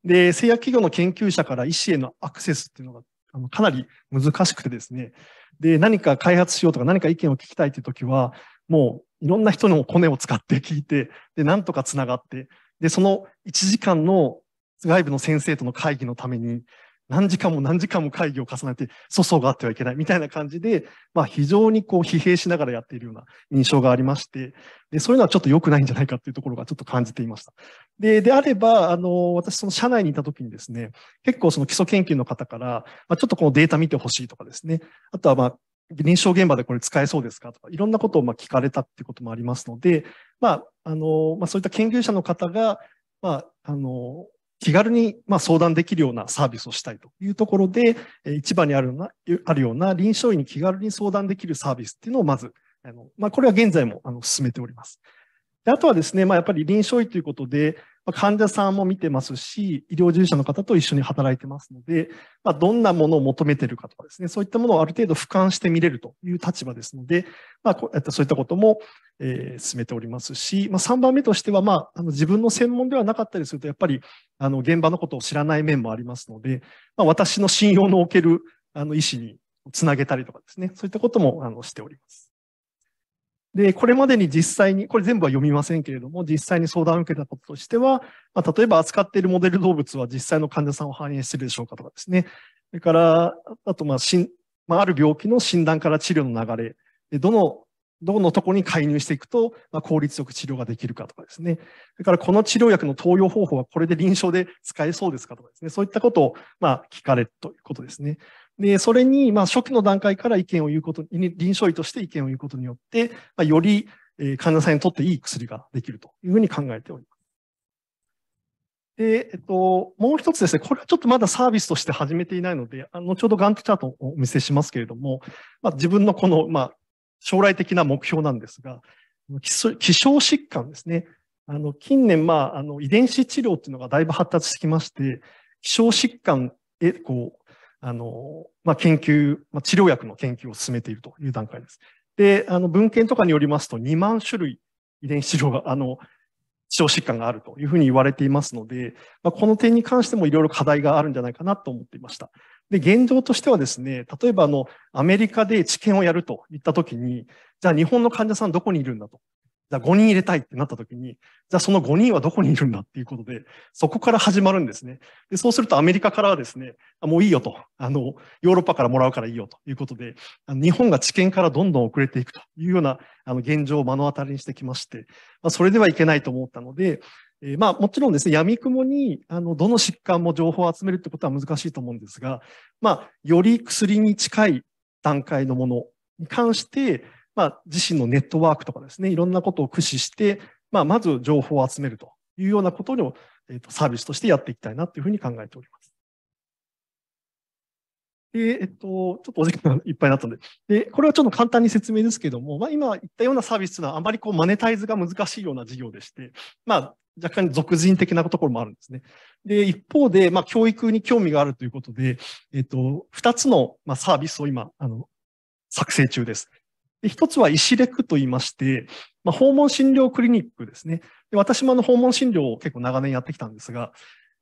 で、製薬企業の研究者から医師へのアクセスっていうのがあのかなり難しくてですね。で、何か開発しようとか何か意見を聞きたいという時は、もういろんな人のコネを使って聞いて、で、なんとかつながって、で、その1時間の外部の先生との会議のために、何時間も何時間も会議を重ねて、粗相があってはいけないみたいな感じで、まあ、非常にこう疲弊しながらやっているような印象がありまして、でそういうのはちょっと良くないんじゃないかっていうところがちょっと感じていました。で、であれば、あの、私その社内にいた時にですね、結構その基礎研究の方から、まあ、ちょっとこのデータ見てほしいとかですね、あとはまあ、臨床現場でこれ使えそうですかとか、いろんなことをまあ聞かれたっていうこともありますので、まあ、あの、まあ、そういった研究者の方が、まあ、あの、気軽にま相談できるようなサービスをしたいというところで、市場にあるなあるような臨床医に気軽に相談できるサービスっていうのをまず、あのまあ、これは現在もあの進めております。であとはですね、まあ、やっぱり臨床医ということで、ま患者さんも見てますし、医療従事者の方と一緒に働いてますので、まあ、どんなものを求めてるかとかですね、そういったものをある程度俯瞰して見れるという立場ですので、まあ、こうそういったことも、え進めておりますし、まあ、3番目としては、まあ、あの自分の専門ではなかったりすると、やっぱりあの現場のことを知らない面もありますので、まあ、私の信用のおけるあの医師につなげたりとかですね、そういったこともあのしております。で、これまでに実際に、これ全部は読みませんけれども、実際に相談を受けたこととしては、まあ、例えば扱っているモデル動物は実際の患者さんを反映しているでしょうかとかですね。それから、あと、まあ、しん、まあ、ある病気の診断から治療の流れ、でどの、どのとこに介入していくと、まあ、効率よく治療ができるかとかですね。それから、この治療薬の投与方法はこれで臨床で使えそうですかとかですね。そういったことを、まあ、聞かれるということですね。で、それに、まあ、初期の段階から意見を言うこと、臨床医として意見を言うことによって、まあ、よりえ患者さんにとっていい薬ができるというふうに考えております。で、えっと、もう一つですね、これはちょっとまだサービスとして始めていないので、あの、ちょうどガントチャートをお見せしますけれども、まあ、自分のこの、まあ、将来的な目標なんですが、希少疾患ですね。あの、近年、まあ、あの、遺伝子治療っていうのがだいぶ発達してきまして、希少疾患へ、こう、あの、まあ、研究、まあ、治療薬の研究を進めているという段階です。で、あの、文献とかによりますと2万種類遺伝子治療が、あの、治療疾患があるというふうに言われていますので、まあ、この点に関してもいろいろ課題があるんじゃないかなと思っていました。で、現状としてはですね、例えばあの、アメリカで治験をやるといったときに、じゃあ日本の患者さんどこにいるんだとじゃあ5人入れたいってなった時に、じゃあその5人はどこにいるんだっていうことで、そこから始まるんですね。でそうするとアメリカからはですね、もういいよと、あの、ヨーロッパからもらうからいいよということで、日本が知見からどんどん遅れていくというようなあの現状を目の当たりにしてきまして、まあ、それではいけないと思ったので、えまあもちろんですね、闇雲にあのどの疾患も情報を集めるってことは難しいと思うんですが、まあより薬に近い段階のものに関して、まあ、自身のネットワークとかですね、いろんなことを駆使して、まあ、まず情報を集めるというようなことを、えー、とサービスとしてやっていきたいなというふうに考えております。で、えっと、ちょっとお時間がいっぱいだったので、で、これはちょっと簡単に説明ですけども、まあ今言ったようなサービスはあまりこうマネタイズが難しいような事業でして、まあ若干俗人的なところもあるんですね。で、一方で、まあ教育に興味があるということで、えっと、二つのまあサービスを今、あの、作成中です。で一つは医師レクと言いまして、まあ、訪問診療クリニックですね。で私もあの訪問診療を結構長年やってきたんですが、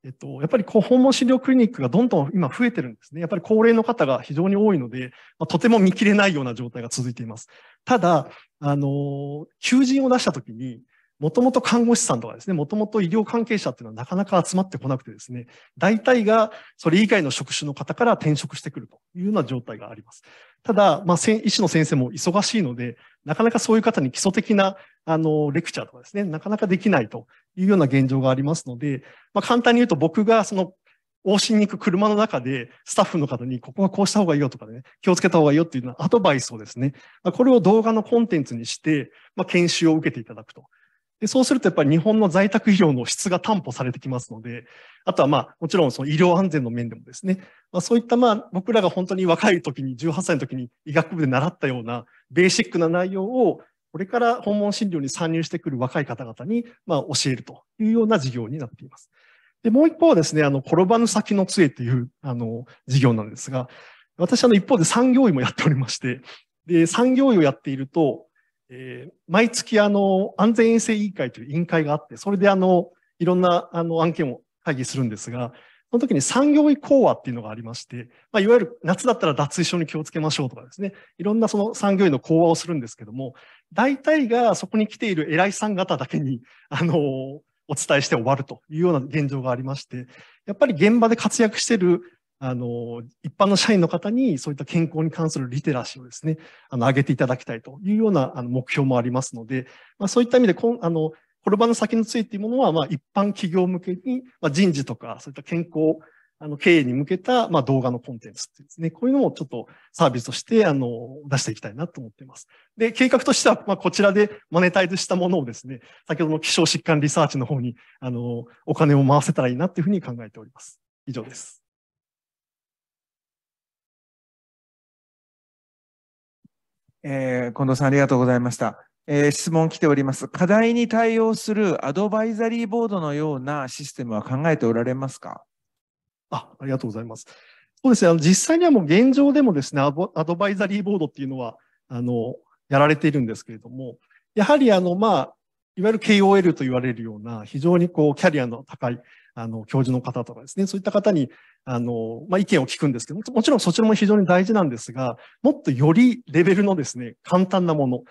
えっと、やっぱりこう訪問診療クリニックがどんどん今増えてるんですね。やっぱり高齢の方が非常に多いので、まあ、とても見切れないような状態が続いています。ただ、あの、求人を出したときに、もともと看護師さんとかですね、もともと医療関係者っていうのはなかなか集まってこなくてですね、大体がそれ以外の職種の方から転職してくるというような状態があります。ただ、まあ、医師の先生も忙しいので、なかなかそういう方に基礎的な、あの、レクチャーとかですね、なかなかできないというような現状がありますので、まあ、簡単に言うと僕がその往診に行く車の中で、スタッフの方に、ここはこうした方がいいよとかね、気をつけた方がいいよっていうようなアドバイスをですね、これを動画のコンテンツにして、まあ、研修を受けていただくとで、そうするとやっぱり日本の在宅医療の質が担保されてきますので、あとはまあ、もちろんその医療安全の面でもですね、まあそういったまあ、僕らが本当に若い時に、18歳の時に医学部で習ったようなベーシックな内容を、これから訪問診療に参入してくる若い方々に、まあ教えるというような事業になっています。で、もう一方はですね、あの、転ばぬ先の杖という、あの、事業なんですが、私あの一方で産業医もやっておりまして、で、産業医をやっていると、えー、毎月あの安全衛生委員会という委員会があって、それであのいろんなあの案件を会議するんですが、その時に産業医講話っていうのがありまして、まあ、いわゆる夏だったら脱衣症に気をつけましょうとかですね、いろんなその産業医の講話をするんですけども、大体がそこに来ている偉いさん方だけに、あの、お伝えして終わるというような現状がありまして、やっぱり現場で活躍しているあの、一般の社員の方にそういった健康に関するリテラシーをですね、あの、上げていただきたいというようなあの目標もありますので、まあ、そういった意味で、こんあの、転ばの先のついていうものは、まあ、一般企業向けに、まあ、人事とか、そういった健康、あの、経営に向けた、まあ、動画のコンテンツってですね、こういうのもちょっとサービスとして、あの、出していきたいなと思っています。で、計画としては、まあ、こちらでマネタイズしたものをですね、先ほどの希少疾患リサーチの方に、あの、お金を回せたらいいなっていうふうに考えております。以上です。えー、近藤さんありがとうございました。えー、質問来ております。課題に対応するアドバイザリーボードのようなシステムは考えておられますかあありがとうございます。そうですね、あの実際にはもう現状でもですね、アドバイザリーボードっていうのは、あの、やられているんですけれども、やはりあの、まあ、いわゆる KOL と言われるような、非常にこう、キャリアの高いあの、教授の方とかですね、そういった方に、あの、まあ、意見を聞くんですけども、もちろんそちらも非常に大事なんですが、もっとよりレベルのですね、簡単なもの。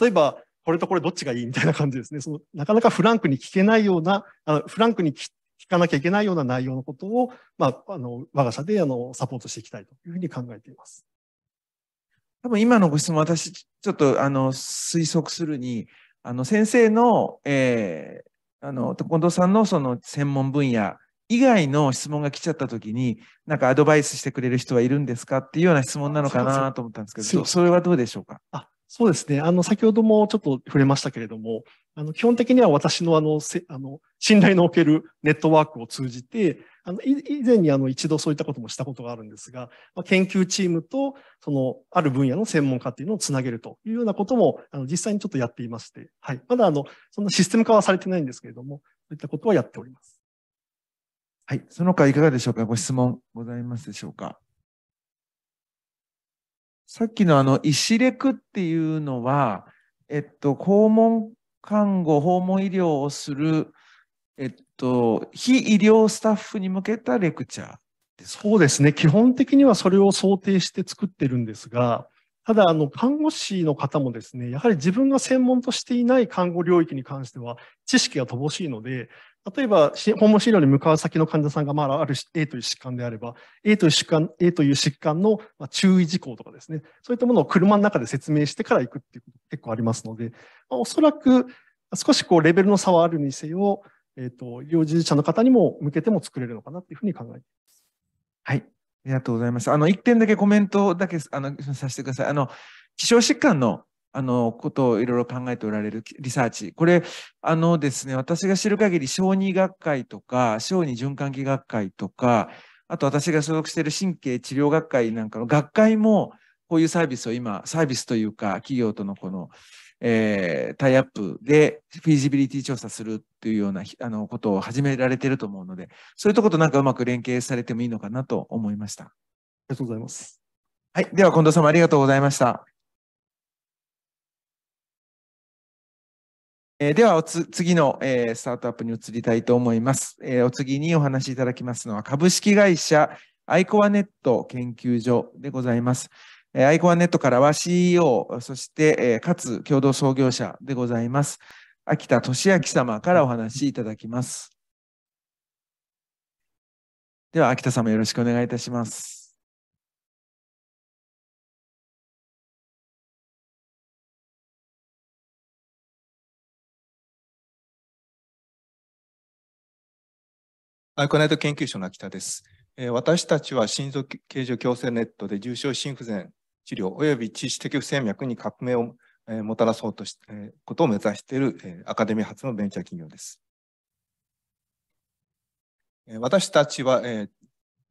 例えば、これとこれどっちがいいみたいな感じですね。その、なかなかフランクに聞けないような、あのフランクに聞かなきゃいけないような内容のことを、まあ、あの、我が社で、あの、サポートしていきたいというふうに考えています。多分今のご質問、私、ちょっと、あの、推測するに、あの、先生の、えー、あの近藤さんのその専門分野以外の質問が来ちゃった時に、なんかアドバイスしてくれる人はいるんですかっていうような質問なのかなと思ったんですけど、それはどうでしょうかあそうですね。あの、先ほどもちょっと触れましたけれども、あの基本的には私のあのせあの信頼のおけるネットワークを通じて、あの以前にあの一度そういったこともしたことがあるんですが、まあ、研究チームとそのある分野の専門家っていうのをつなげるというようなこともあの実際にちょっとやっていまして、はい、まだあのそんなシステム化はされてないんですけれども、そういったことはやっております。はい、その他いかがでしょうか、ご質問ございますでしょうか。さっきのあの、石レクっていうのは、えっと、肛門看護、訪問医療をする、えっと、非医療スタッフに向けたレクチャーですそうですね。基本的にはそれを想定して作ってるんですが、ただ、あの、看護師の方もですね、やはり自分が専門としていない看護領域に関しては、知識が乏しいので、例えば、訪問診療に向かう先の患者さんが、まあ、ある A という疾患であれば、A という疾患、A という疾患の注意事項とかですね、そういったものを車の中で説明してから行くっていうこと結構ありますので、まあ、おそらく少しこうレベルの差はあるにせよ、えっ、ー、と、医療従事者の方にも向けても作れるのかなっていうふうに考えています。はい。ありがとうございます。あの、一点だけコメントだけ、あの、させてください。あの、希少疾患のあのことをいろいろ考えておられるリサーチ。これ、あのですね、私が知る限り、小児学会とか、小児循環器学会とか、あと私が所属している神経治療学会なんかの学会も、こういうサービスを今、サービスというか、企業とのこの、えー、タイアップでフィジビリティ調査するっていうようなあのことを始められてると思うので、そういうとことなんかうまく連携されてもいいのかなと思いました。ありがとうございます。はい。では、近藤様ありがとうございました。えではおつ、次の、えスタートアップに移りたいと思います、えお次にお話しいただきますのは、株式会社アイコアネット研究所でございます。えアイコアネットからは CEO、そして、えかつ共同創業者でございます。秋田俊明様からお話しいただきます。では、秋田様よろしくお願いいたします。アイコネット研究所の田です。私たちは心臓形状矯正ネットで重症心不全治療及び知識的不整脈に革命をもたらそうとしことを目指しているアカデミー発のベンチャー企業です。私たちは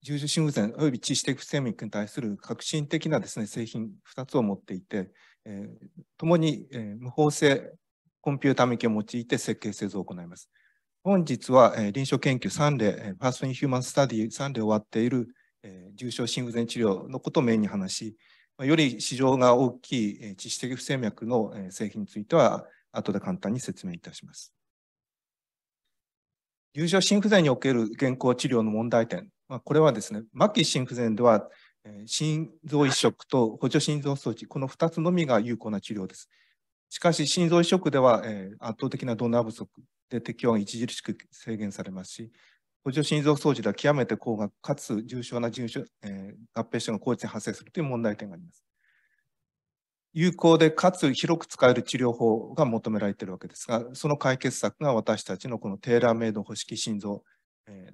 重症心不全及び知識的不整脈に対する革新的なですね製品2つを持っていて、ともに無法性コンピュータ向けを用いて設計製造を行います。本日は、えー、臨床研究3で、えー、ファーストインヒューマンスタディ3で終わっている、えー、重症心不全治療のことをメインに話し、まあ、より市場が大きい、えー、知識的不整脈の、えー、製品については、後で簡単に説明いたします。重症心不全における現行治療の問題点、まあ、これはですね、末期心不全では、えー、心臓移植と補助心臓装置、この2つのみが有効な治療です。しかし、心臓移植では、えー、圧倒的なドナー不足で適用が著しく制限されますし、補助心臓装置では極めて高額かつ重症な重症、えー、合併症が高知に発生するという問題点があります。有効でかつ広く使える治療法が求められているわけですが、その解決策が私たちのこのテーラーメイド方式心臓、え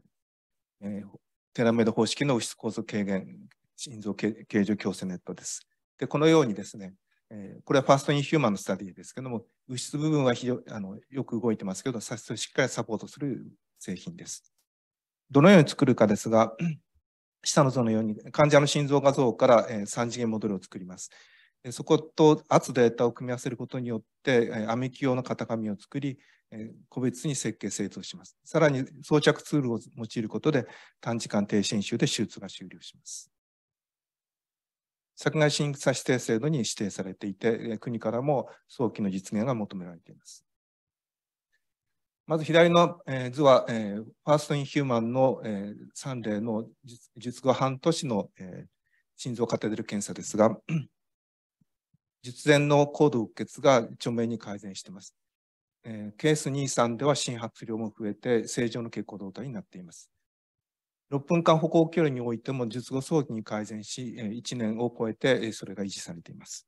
ーえー、テーラーメイド方式の右室構造軽減心臓形状矯正ネットです。で、このようにですね、えー、これはファーストインヒューマンのスタディですけども、物質部分はひどあのよく動いてますけど、しっかりサポートする製品です。どのように作るかですが、下の図のように患者の心臓画像から、えー、3次元モデルを作ります。そこと圧データを組み合わせることによって、えー、アメキ用の型紙を作り、えー、個別に設計製造します。さらに装着ツールを用いることで短時間低侵襲で手術が終了します。作外審査指定制度に指定されていて、国からも早期の実現が求められています。まず左の図は、ファーストインヒューマンの3例の術後半年の心臓カテーテル検査ですが、術前の高度うっ血が著名に改善しています。ケース2、3では心拍量も増えて正常の血行動態になっています。6分間歩行距離においても術後早期に改善し、1年を超えてそれが維持されています。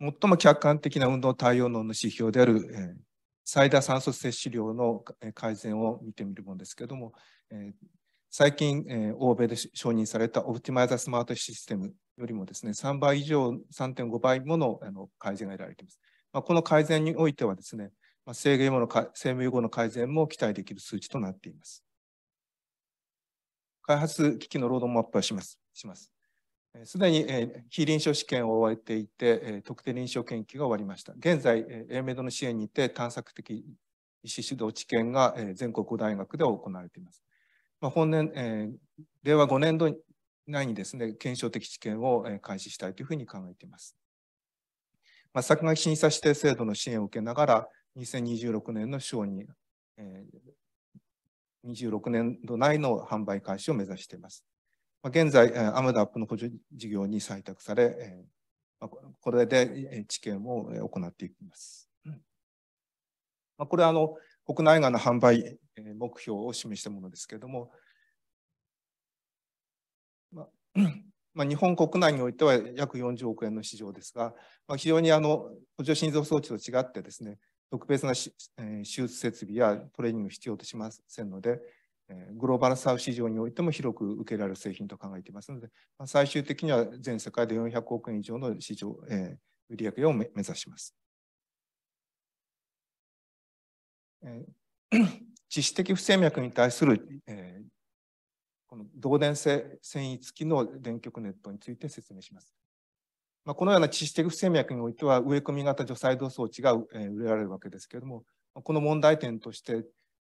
最も客観的な運動対応能の指標である最大酸素摂取量の改善を見てみるものですけれども、最近、欧米で承認されたオプティマイザースマートシステムよりもですね、3倍以上、3.5倍もの改善が得られています。まあ、この改善においてはですね、生後の生命後の改善も期待できる数値となっています。開発機器のロードマップします。します。すでに非臨床試験を終えていて、特定臨床研究が終わりました。現在、英明 d の支援にて探索的医師指導治験が全国大学で行われています。まあ、本年、えー、令和5年度内にですね、検証的治験を開始したいというふうに考えています。まあ、先が審査指定制度の支援を受けながら、2026年の賞に、えー、26年度内の販売開始を目指しています。現在、アムダップの補助事業に採択され、これで治験を行っていきます。これはあの国内外の販売目標を示したものですけれども、まあ、日本国内においては約40億円の市場ですが、まあ、非常にあの補助心臓装置と違ってですね、特別な、えー、手術設備やトレーニング必要としませんので、えー、グローバルサウス市場においても広く受けられる製品と考えていますので、まあ、最終的には全世界で400億円以上の市場、えー、売上を目指します。えー致死 的不整脈に対する、えー、この導電性繊維付きの電極ネットについて説明します。まあ、このような識的不整脈においては植え込み型除細動装置が、えれられるわけですけれども、この問題点として、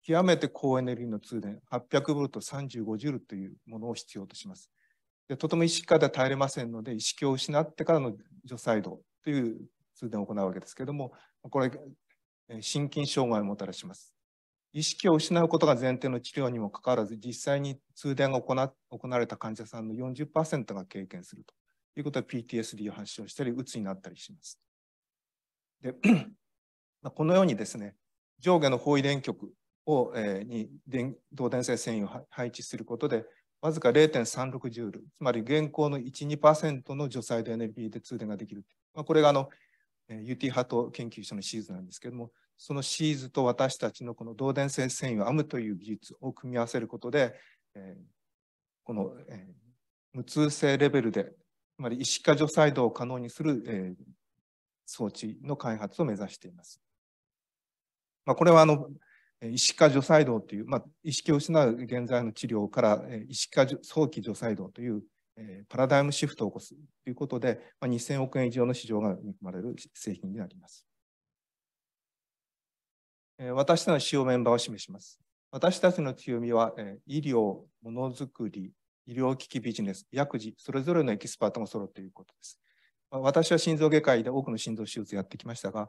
極めて高エネルギーの通電、800V35 ジュールというものを必要とします。でとても意識下では耐えれませんので、意識を失ってからの除細動という通電を行うわけですけれども、これ、心筋障害をもたらします。意識を失うことが前提の治療にもかかわらず、実際に通電が行われた患者さんの40%が経験すると。いうことは PTSD を発症したり、うつになったりします。で、このようにですね、上下の方位電極を、えー、に電導電性繊維を配置することで、わずか0.36ジュール、つまり現行の1、2%の除細動エネルギーで通電ができる。まあ、これがあの UT 波ー研究所のシーズなんですけども、そのシーズと私たちのこの導電性繊維を編むという技術を組み合わせることで、えー、この、えー、無痛性レベルでつまり、医師化除細動を可能にする、えー、装置の開発を目指しています。まあ、これはあの意識化除細動という、まあ、意識を失う現在の治療から意識化早期除細動というパラダイムシフトを起こすということで、まあ、2000億円以上の市場が見込まれる製品になります。私たちの使用メンバーを示します。私たちの強みは医療、ものづくり、医療機器ビジネス、薬事、それぞれのエキスパートが揃うということです。私は心臓外科医で多くの心臓手術をやってきましたが、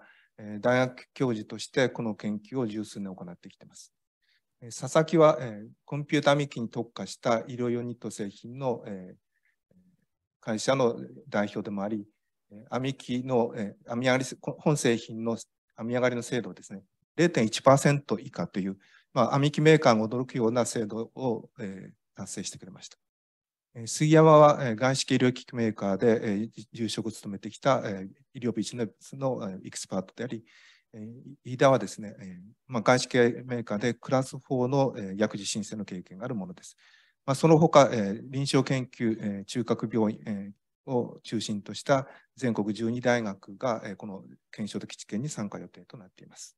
大学教授としてこの研究を十数年行ってきています。佐々木は、えコンピューターミキに特化した医療ユニット製品の、え会社の代表でもあり、編み機の、えー、編み上がり、本製品の編み上がりの精度をですね、0.1%以下という、まあ、編み機メーカーが驚くような精度を、えー、達成してくれました。杉山は外資系医療機器メーカーで住職を務めてきた医療ビジネスのエキスパートであり、飯田はですね、まあ、外資系メーカーでクラス4の薬事申請の経験があるものです。まあ、その他、臨床研究、中核病院を中心とした全国12大学がこの検証的知見に参加予定となっています。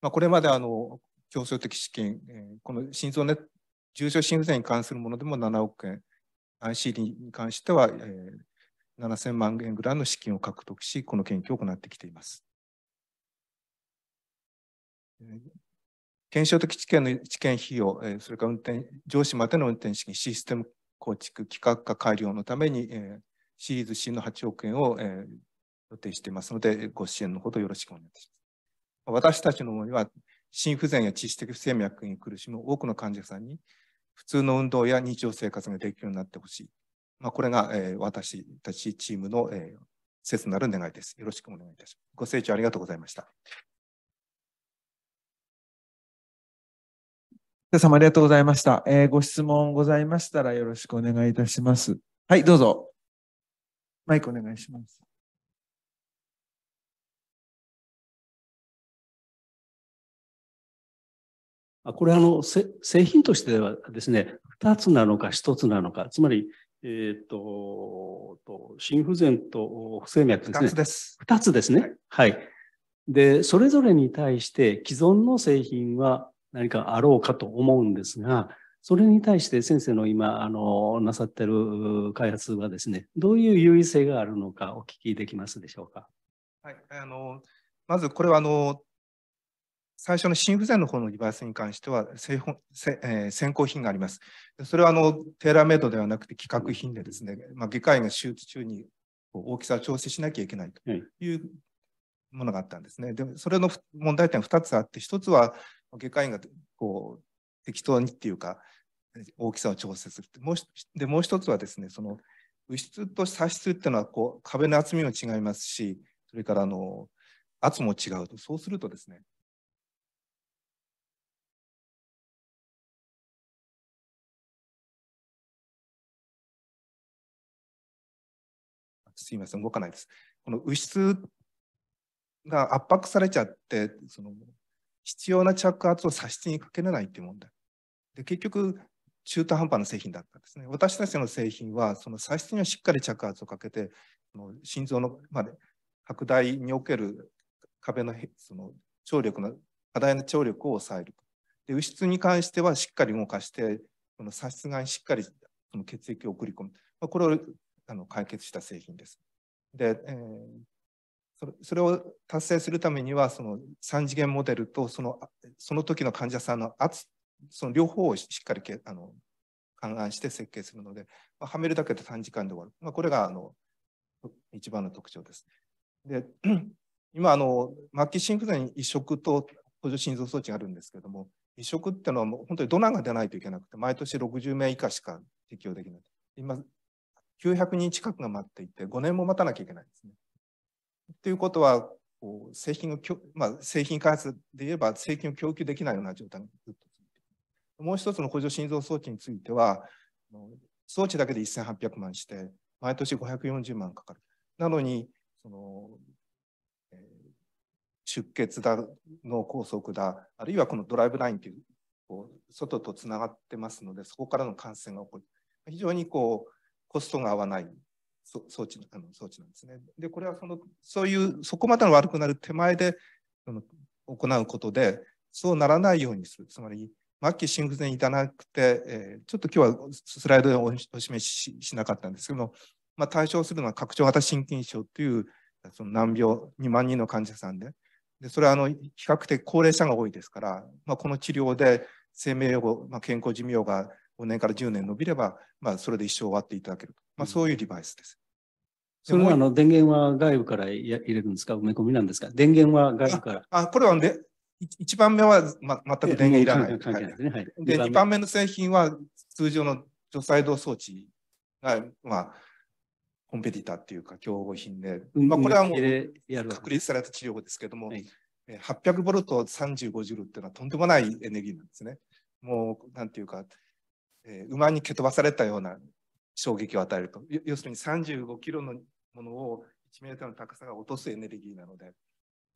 まあ、これまであの競争的資金、この心臓ネッ重症心不全に関するものでも7億円、ICD に関しては、えー、7000万円ぐらいの資金を獲得し、この研究を行ってきています。検証的知見の知見費用、それから運転上司までの運転資金、システム構築、企画化改良のために、シリーズ C の8億円を予定していますので、ご支援のほどよろしくお願いいたします。私たちの思いは、心不全や知識的不整脈に苦しむ多くの患者さんに普通の運動や日常生活ができるようになってほしい。まあ、これが、えー、私たちチームの、えー、切なる願いです。よろしくお願いいたします。ご清聴ありがとうございました。皆様ありがとうございました、えー、ご質問ございましたらよろしくお願いいたします。はい、どうぞ。マイクお願いします。これはあの製品としてはですね、2つなのか1つなのか、つまり、えっ、と、心不全と不整脈ですね。2つです。2つですね。はい。で、それぞれに対して既存の製品は何かあろうかと思うんですが、それに対して先生の今、あの、なさってる開発はですね、どういう優位性があるのかお聞きできますでしょうか。はい。あの、まずこれはあの、最初の心不全の方のリバースに関しては先行、えー、品があります。それはあのテーラーメイドではなくて企画品でですね、まあ、外科医が手術中に大きさを調整しなきゃいけないというものがあったんですね。でそれの問題点2つあって、1つは外科医がこう適当にっていうか、大きさを調整するもうでもう1つはですね、その物質と差質っていうのはこう壁の厚みも違いますし、それからあの圧も違うと、そうするとですね、すません、動かないです。この右室が圧迫されちゃって、その必要な着圧を差しにかけれないっていう問題。で結局、中途半端な製品だったんですね。私たちの製品は、その差しにはしっかり着圧をかけて、心臓の、まで拡大における壁のその張力の、課題の張力を抑える。で、右室に関してはしっかり動かして、この差しがにしっかりその血液を送り込む。まあ、これをあの解決した製品です。で、えー、それを達成するためにはその3次元モデルとそのその時の患者さんの圧その両方をしっかりけあの勘案して設計するので、まあ、はめるだけで短時間で終わる、まあ、これがあの一番の特徴です。で 今あの末期心不全移植と補助心臓装置があるんですけども移植っていうのはもう本当にドナーが出ないといけなくて毎年60名以下しか適用できない。今900人近くが待っていて、5年も待たなきゃいけないんですね。ということは、こう製品をまあ、製品開発で言えば製品を供給できないような状態にずっと続いている。もう一つの補助心臓装置については、装置だけで1800万して、毎年540万かかる。なのに、その、えー、出血だ、脳梗塞だ、あるいはこのドライブラインという、こう外とつながってますので、そこからの感染が起こる。非常にこう、コストが合わない装置あの装置なんですね。で、これはそのそういうそこまでの悪くなる手前で行うことで、そうならないようにする。つまり、末期心不全に至らなくて、えー、ちょっと今日はスライドでお示ししなかったんですけども、まあ、対象するのは拡張型心筋症というその難病2万人の患者さんで、でそれはあの比較的高齢者が多いですから、まあ、この治療で生命予後、まあ、健康寿命が5年から10年伸びれば、まあ、それで一生終わっていただけると、まあ、そういうデバイスです。それはあの電源は外部から入れるんですか埋め込みなんですか電源は外部からあこれはで1番目は、ま、全く電源いらない。いで、2番目の製品は通常の除細動装置が、まあ、コンペティターっていうか競合品で、まあ、これはもう確立された治療法ですけども、800ボルト35ジュルっていうのはとんでもないエネルギーなんですね。もう、なんていうか、えー、馬に蹴飛ばされたような衝撃を与えると。要するに35キロのものを1メートルの高さが落とすエネルギーなので、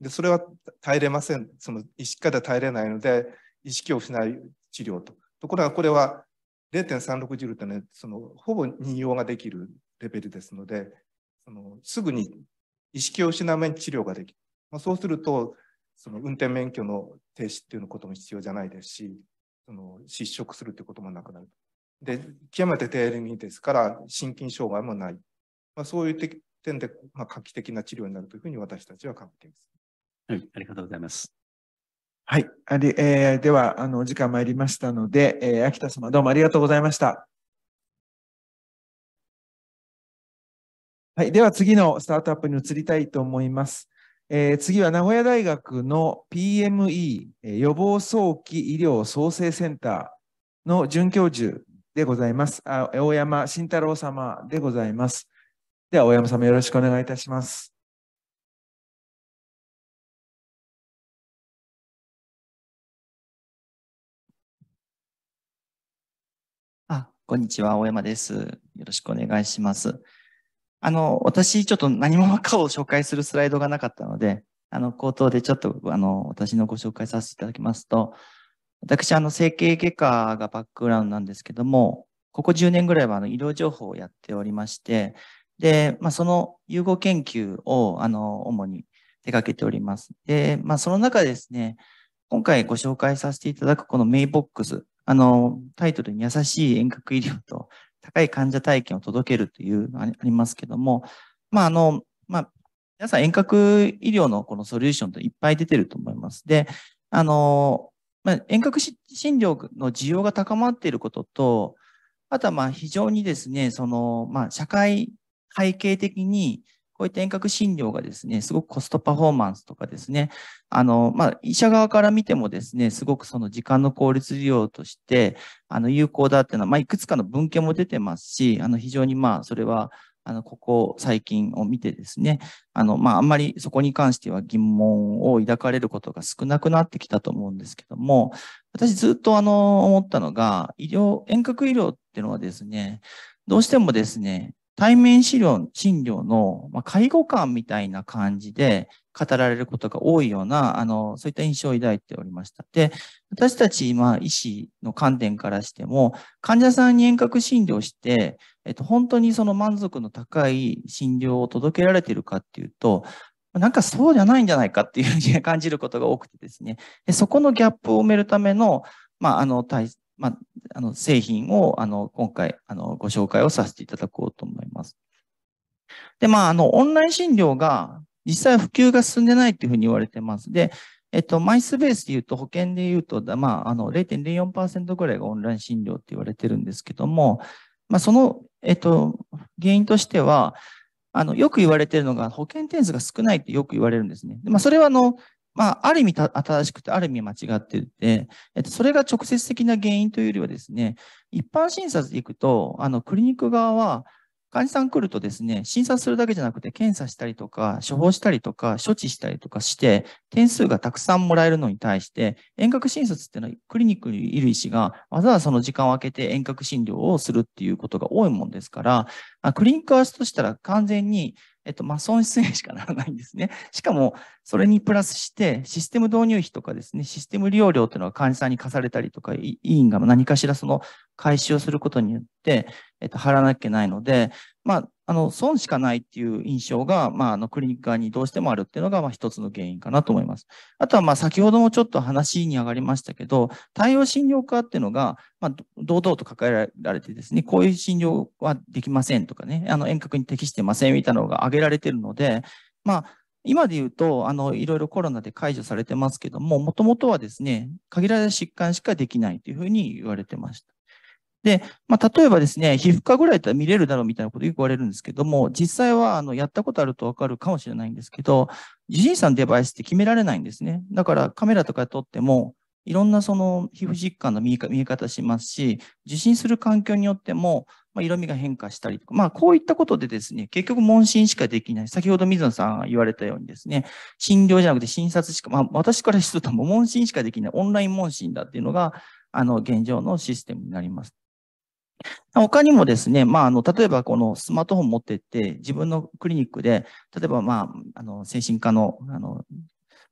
でそれは耐えれません。その意識下で耐えれないので、意識を失う治療と。ところがこれは0.36ジュルってね、そのほぼ任用ができるレベルですので、そのすぐに意識を失う面治療ができる。まあ、そうすると、その運転免許の停止っていうことも必要じゃないですし、その失職するということもなくなる。で、極めて低レミですから、心筋障害もない。まあ、そういう点で、まあ、画期的な治療になるというふうに私たちは考えています。はい、ありがとうございます。はい、ありえー、では、あの、時間参りましたので、えー、秋田様どうもありがとうございました。はい、では次のスタートアップに移りたいと思います。えー、次は名古屋大学の PME 予防早期医療創生センターの准教授でございます。あ大山慎太郎様でございます。では、大山様よろしくお願いいたします。あ、こんにちは、大山です。よろしくお願いします。あの、私、ちょっと何者かを紹介するスライドがなかったので、あの、口頭でちょっと、あの、私のご紹介させていただきますと、私、あの、整形外科がバックグラウンドなんですけども、ここ10年ぐらいは、あの、医療情報をやっておりまして、で、まあ、その融合研究を、あの、主に手掛けております。で、まあ、その中ですね、今回ご紹介させていただくこのメイボックス、あの、タイトルに優しい遠隔医療と高い患者体験を届けるというのがありますけども、まあ、あの、まあ、皆さん遠隔医療のこのソリューションっていっぱい出てると思います。で、あの、まあ、遠隔診療の需要が高まっていることと、あとはまあ非常にですね、その、まあ、社会背景的に、こういった遠隔診療がですね、すごくコストパフォーマンスとかですね、あの、まあ、医者側から見てもですね、すごくその時間の効率利用として、あの、有効だっていうのは、まあ、いくつかの文献も出てますし、あの、非常にまあ、それは、あの、ここ最近を見てですね、あの、まあ、あんまりそこに関しては疑問を抱かれることが少なくなってきたと思うんですけども、私ずっとあの、思ったのが、医療、遠隔医療っていうのはですね、どうしてもですね、対面資料、診療の、まあ、介護官みたいな感じで語られることが多いような、あの、そういった印象を抱いておりました。で、私たち、まあ、医師の観点からしても、患者さんに遠隔診療して、えっと、本当にその満足の高い診療を届けられているかっていうと、なんかそうじゃないんじゃないかっていうふうに感じることが多くてですね、そこのギャップを埋めるための、まあ、あの、まあ、あの製品をあの今回あのご紹介をさせていただこうと思います。で、まあ、あの、オンライン診療が実際普及が進んでないというふうに言われてます。で、えっと、マイスベースで言うと、保険で言うと、まあ、あの、0.04%ぐらいがオンライン診療って言われてるんですけども、まあ、その、えっと、原因としては、あの、よく言われてるのが、保険点数が少ないってよく言われるんですね。まあ、それは、あの、まあ、ある意味正しくて、ある意味間違ってて、えっと、それが直接的な原因というよりはですね、一般診察で行くと、あの、クリニック側は、患者さん来るとですね、診察するだけじゃなくて、検査したりとか、処方したりとか、処置したりとかして、点数がたくさんもらえるのに対して、遠隔診察っていうのは、クリニックにいる医師が、わざわざその時間を空けて遠隔診療をするっていうことが多いもんですから、クリニック側としたら完全に、えっと、まあ、損失にしかならないんですね。しかも、それにプラスして、システム導入費とかですね、システム利用料というのは患者さんに課されたりとか、委員が何かしらその回収をすることによって、えっと、貼らなきゃいけないので、まあ、あの、損しかないっていう印象が、まあ、あの、クリニック側にどうしてもあるっていうのが、まあ、一つの原因かなと思います。あとは、まあ、先ほどもちょっと話に上がりましたけど、対応診療科っていうのが、まあ、堂々と抱えられてですね、こういう診療はできませんとかね、あの、遠隔に適してませんみたいなのが挙げられてるので、まあ、今で言うと、あの、いろいろコロナで解除されてますけども、もともとはですね、限られた疾患しかできないというふうに言われてました。で、まあ、例えばですね、皮膚科ぐらいだったら見れるだろうみたいなことよく言われるんですけども、実際はあのやったことあるとわかるかもしれないんですけど、自身さんデバイスって決められないんですね。だからカメラとか撮っても、いろんなその皮膚疾患の見え方しますし、受診する環境によっても、ま色味が変化したりとか、まあ、こういったことでですね、結局問診しかできない。先ほど水野さんが言われたようにですね、診療じゃなくて診察しか、まあ、私からするとも問診しかできない、オンライン問診だっていうのが、あの、現状のシステムになります。他にもですね、まあ、あの、例えばこのスマートフォン持ってって、自分のクリニックで、例えばまあ、あの、精神科の、あの、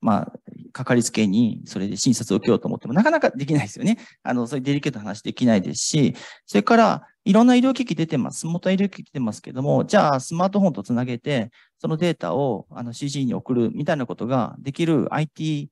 まあ、かかりつけにそれで診察を受けようと思ってもなかなかできないですよね。あの、そういうデリケートな話できないですし、それからいろんな医療機器出てます。元医療機器出てますけども、じゃあスマートフォンとつなげて、そのデータをあの CG に送るみたいなことができる IT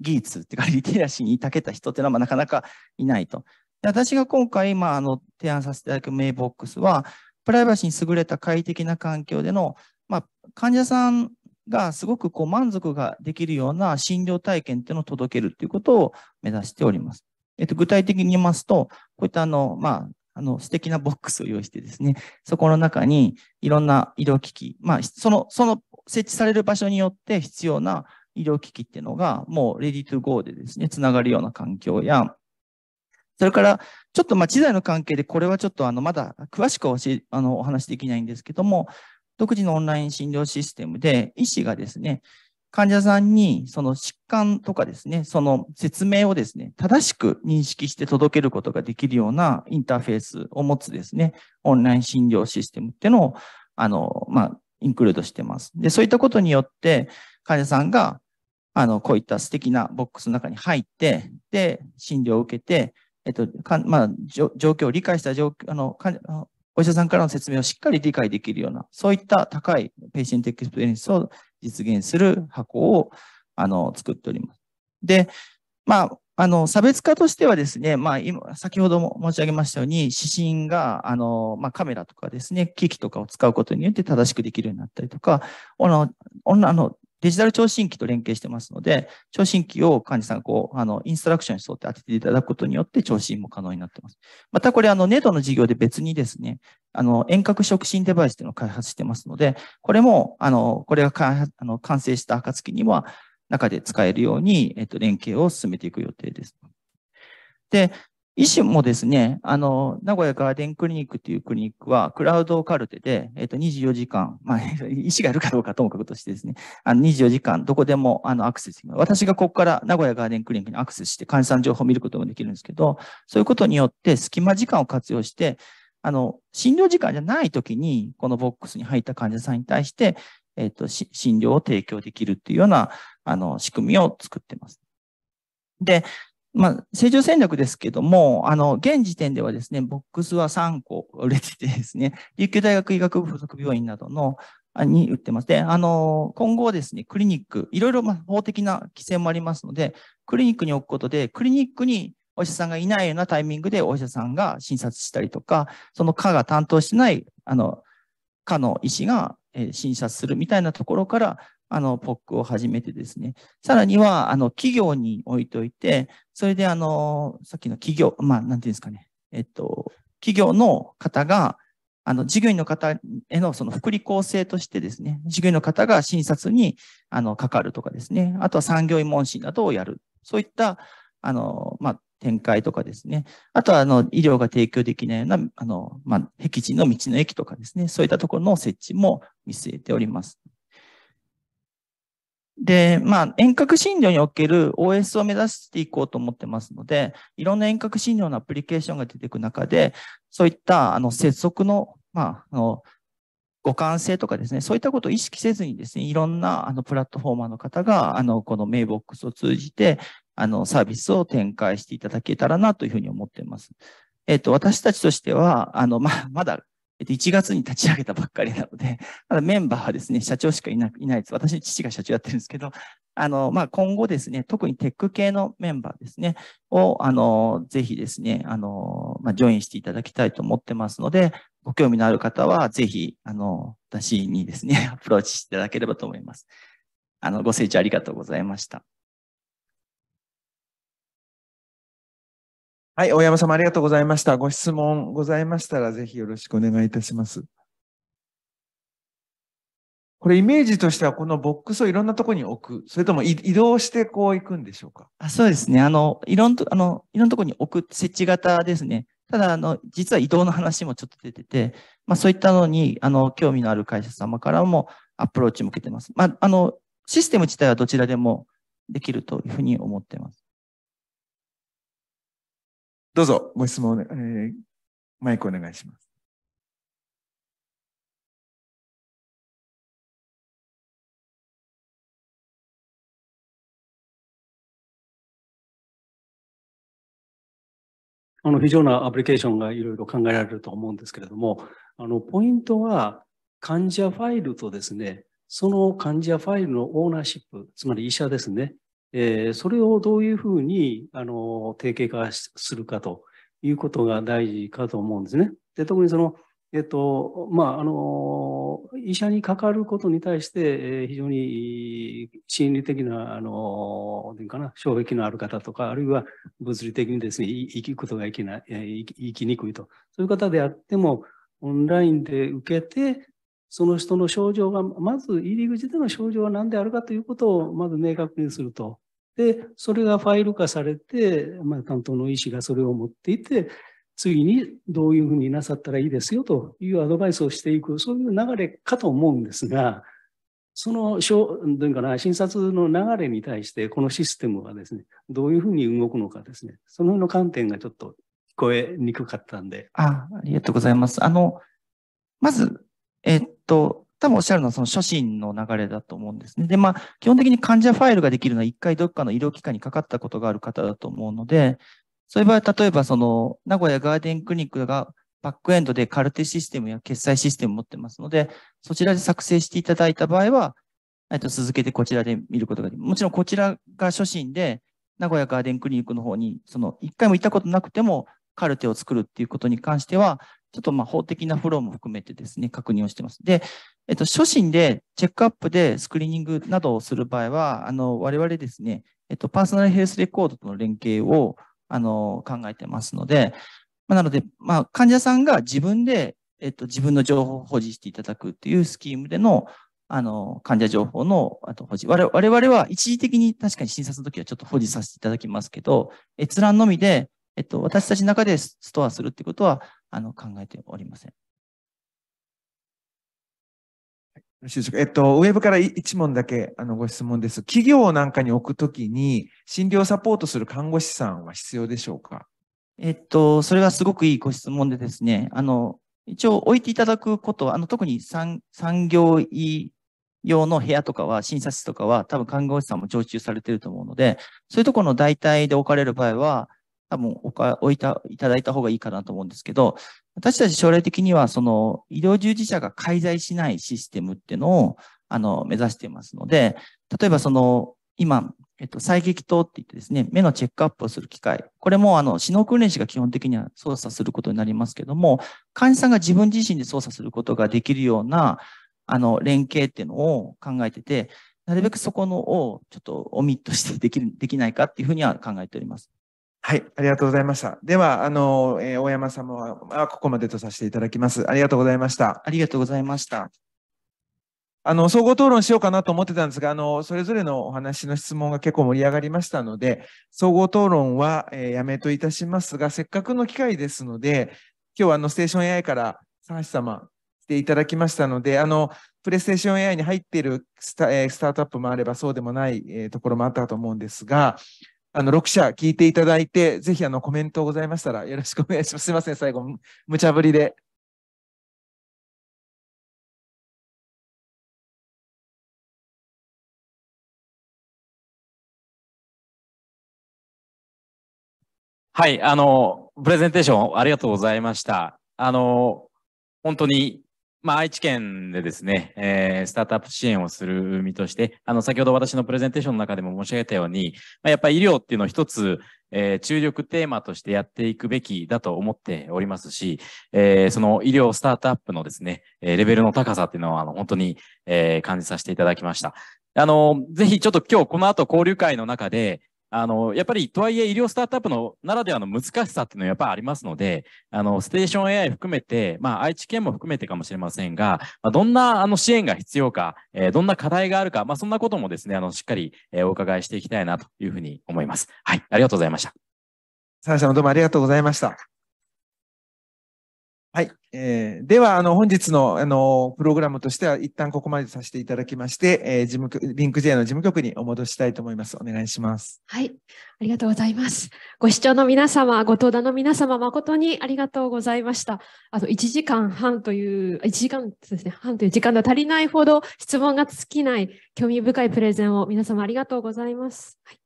技術っていうか、リテラシーに長けた人っていうのはなかなかいないと。で私が今回、まあ、あの提案させていただくメイボックスは、プライバシーに優れた快適な環境での、まあ、患者さんがすごくこう満足ができるような診療体験っていうのを届けるということを目指しております。えっと、具体的に言いますと、こういったあの、まあ、あの素敵なボックスを用意してですね、そこの中にいろんな医療機器、まあ、その、その設置される場所によって必要な医療機器っていうのがもうレディトゥゴーでですね、つながるような環境や、それから、ちょっとま知財の関係で、これはちょっとあのまだ詳しく教しあのお話できないんですけども、独自のオンライン診療システムで、医師がですね、患者さんにその疾患とかですね、その説明をですね、正しく認識して届けることができるようなインターフェースを持つですね、オンライン診療システムっていうのを、あの、まあ、インクルードしてます。で、そういったことによって、患者さんが、あの、こういった素敵なボックスの中に入って、で、診療を受けて、えっと、かまあ、状況を理解した状況あの、お医者さんからの説明をしっかり理解できるような、そういった高いペイシェントエクスペリエンスを実現する箱をあの作っております。で、まあ、あの、差別化としてはですね、まあ、今、先ほども申し上げましたように、指針が、あの、まあ、カメラとかですね、機器とかを使うことによって正しくできるようになったりとか、あの、あの、デジタル聴診器と連携してますので、聴診器を患者さんがこう、あの、インストラクションに沿って当てていただくことによって聴診も可能になってます。またこれ、あの、ネトの事業で別にですね、あの、遠隔触診デバイスというのを開発してますので、これも、あの、これが開発、あの、完成した暁には、中で使えるように、えっと、連携を進めていく予定です。で、医師もですね、あの、名古屋ガーデンクリニックというクリニックは、クラウドカルテで、えっ、と、24時間、まあ、医師がいるかどうかともかくとしてですね、あの、24時間、どこでも、あの、アクセス。私がここから名古屋ガーデンクリニックにアクセスして、患者さん情報を見ることもできるんですけど、そういうことによって、隙間時間を活用して、あの、診療時間じゃない時に、このボックスに入った患者さんに対して、えっ、と、診療を提供できるっていうような、あの、仕組みを作ってます。で、まあ、成長戦略ですけども、あの、現時点ではですね、ボックスは3個売れててですね、琉球大学医学部附属病院などの、に売ってます。で、あの、今後ですね、クリニック、いろいろま法的な規制もありますので、クリニックに置くことで、クリニックにお医者さんがいないようなタイミングでお医者さんが診察したりとか、その科が担当してない、あの、科の医師が診察するみたいなところから、あの、ポックを始めてですね、さらには、あの、企業に置いといて、それで、あの、さっきの企業、まあ、なんていうんですかね、えっと、企業の方が、あの、事業員の方へのその福利厚生としてですね、事業員の方が診察に、あの、かかるとかですね、あとは産業医問診などをやる。そういった、あの、まあ、展開とかですね。あとは、あの、医療が提供できないような、あの、まあ、壁地の道の駅とかですね。そういったところの設置も見据えております。で、まあ、遠隔診療における OS を目指していこうと思ってますので、いろんな遠隔診療のアプリケーションが出ていく中で、そういったあの接続の、まあ、あの互換性とかですね、そういったことを意識せずにですね、いろんなあのプラットフォーマーの方が、あのこのメイボックスを通じて、あのサービスを展開していただけたらなというふうに思っています。えっ、ー、と、私たちとしては、あの、ままだえっと、1月に立ち上げたばっかりなので、だメンバーはですね、社長しかいないです。私、父が社長やってるんですけど、あの、まあ、今後ですね、特にテック系のメンバーですね、を、あの、ぜひですね、あの、まあ、ジョインしていただきたいと思ってますので、ご興味のある方は、ぜひ、あの、私にですね、アプローチしていただければと思います。あの、ご清聴ありがとうございました。はい、大山様ありがとうございました。ご質問ございましたら、ぜひよろしくお願いいたします。これイメージとしてはこのボックスをいろんなところに置く、それとも移動してこう行くんでしょうかあそうですね。あの、いろんと、あの、いろんなところに置く設置型ですね。ただ、あの、実は移動の話もちょっと出てて、まあそういったのに、あの、興味のある会社様からもアプローチ向けてます。まあ、あの、システム自体はどちらでもできるというふうに思ってます。どうぞ、ご質問、えー、マイクお願いします。あの、非常なアプリケーションがいろいろ考えられると思うんですけれども、あの、ポイントは、患者ファイルとですね、その患者ファイルのオーナーシップ、つまり医者ですね、えー、それをどういうふうにあの定型化するかということが大事かと思うんですね。で特にその、えっとまあ、あの医者にかかることに対して、えー、非常に心理的なあのなんかな障壁のある方とかあるいは物理的にですね生きることがいきない生きにくいとそういう方であってもオンラインで受けてその人の症状が、まず入り口での症状は何であるかということをまず明確にすると。で、それがファイル化されて、まあ、担当の医師がそれを持っていて、次にどういうふうになさったらいいですよというアドバイスをしていく、そういう流れかと思うんですが、その、どういうかな、診察の流れに対して、このシステムはですね、どういうふうに動くのかですね、その辺の観点がちょっと聞こえにくかったんで。あありがとうございます。あの、まず、えっと、多分おっしゃるのはその初心の流れだと思うんですね。で、まあ、基本的に患者ファイルができるのは一回どっかの医療機関にかかったことがある方だと思うので、そういう場合、は、例えばその、名古屋ガーデンクリニックがバックエンドでカルテシステムや決済システムを持ってますので、そちらで作成していただいた場合は、えっと、続けてこちらで見ることができます。もちろんこちらが初心で、名古屋ガーデンクリニックの方に、その、一回も行ったことなくても、カルテを作るっていうことに関しては、ちょっとまあ法的なフローも含めてですね、確認をしてます。で、えっと、初心でチェックアップでスクリーニングなどをする場合は、あの、我々ですね、えっと、パーソナルヘルスレコードとの連携を、あの、考えてますので、まあ、なので、まあ、患者さんが自分で、えっと、自分の情報を保持していただくっていうスキームでの、あの、患者情報の、あと保持。我々は一時的に確かに診察の時はちょっと保持させていただきますけど、閲覧のみで、えっと、私たちの中でストアするってことは、あの、考えておりません。えっと、ウェブから一問だけあのご質問です。企業なんかに置くときに、診療サポートする看護師さんは必要でしょうかえっと、それはすごくいいご質問でですね、あの、一応置いていただくことは、あの、特に産業医用の部屋とかは、診察室とかは、多分看護師さんも常駐されていると思うので、そういうところの代替で置かれる場合は、多分おか置いた、いただいた方がいいかなと思うんですけど、私たち将来的には、その医療従事者が介在しないシステムっていうのを、あの、目指していますので、例えばその、今、えっと、再撃灯って言ってですね、目のチェックアップをする機械。これも、あの、死脳訓練士が基本的には操作することになりますけども、患者さんが自分自身で操作することができるような、あの、連携っていうのを考えてて、なるべくそこのをちょっとオミットしてできる、できないかっていうふうには考えております。はい、ありがとうございました。では、あの、えー、大山様はここまでとさせていただきます。ありがとうございました。ありがとうございました。あの、総合討論しようかなと思ってたんですが、あの、それぞれのお話の質問が結構盛り上がりましたので、総合討論は、えー、やめといたしますが、せっかくの機会ですので、今日あの、ステーション AI から佐橋様来ていただきましたので、あの、プレイステーション AI に入っているスタ,、えー、スタートアップもあれば、そうでもない、えー、ところもあったと思うんですが、あの、6社聞いていただいて、ぜひあの、コメントございましたらよろしくお願いします。すいません、最後、無茶ぶりで。はい、あの、プレゼンテーションありがとうございました。あの、本当にまあ、愛知県でですね、えー、スタートアップ支援をする身として、あの、先ほど私のプレゼンテーションの中でも申し上げたように、まあ、やっぱり医療っていうのを一つ、えー、注力テーマとしてやっていくべきだと思っておりますし、えー、その医療スタートアップのですね、えレベルの高さっていうのは、あの、本当に、え感じさせていただきました。あの、ぜひちょっと今日この後交流会の中で、あの、やっぱりとはいえ医療スタートアップのならではの難しさっていうのはやっぱりありますので、あの、ステーション AI 含めて、まあ、愛知県も含めてかもしれませんが、まあ、どんなあの支援が必要か、えー、どんな課題があるか、まあ、そんなこともですね、あの、しっかり、えー、お伺いしていきたいなというふうに思います。はい、ありがとうございました。サラさんどうもありがとうございました。はい。えー、では、あの、本日の、あの、プログラムとしては、一旦ここまでさせていただきまして、えー、事務局、リンク J の事務局にお戻したいと思います。お願いします。はい。ありがとうございます。ご視聴の皆様、ご登壇の皆様、誠にありがとうございました。あと、1時間半という、1時間ですね、半という時間が足りないほど質問が尽きない興味深いプレゼンを皆様ありがとうございます。はい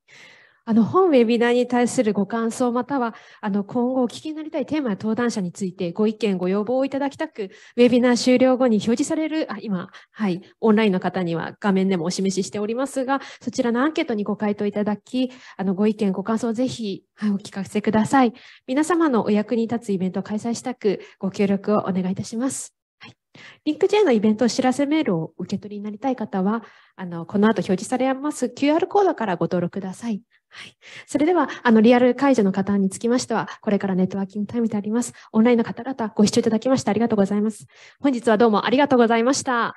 あの本ウェビナーに対するご感想またはあの今後お聞きになりたいテーマや登壇者についてご意見ご要望をいただきたくウェビナー終了後に表示されるあ今、はい、オンラインの方には画面でもお示ししておりますがそちらのアンケートにご回答いただきあのご意見ご感想をぜひ、はい、お聞かせください皆様のお役に立つイベントを開催したくご協力をお願いいたします。はい、リンク J のイベントお知らせメールを受け取りになりたい方は、あのこの後表示されます QR コードからご登録ください。はい、それではあのリアル解除の方につきましては、これからネットワーキングタイムであります。オンラインの方々、ご視聴いただきましてありがとうございます。本日はどうもありがとうございました。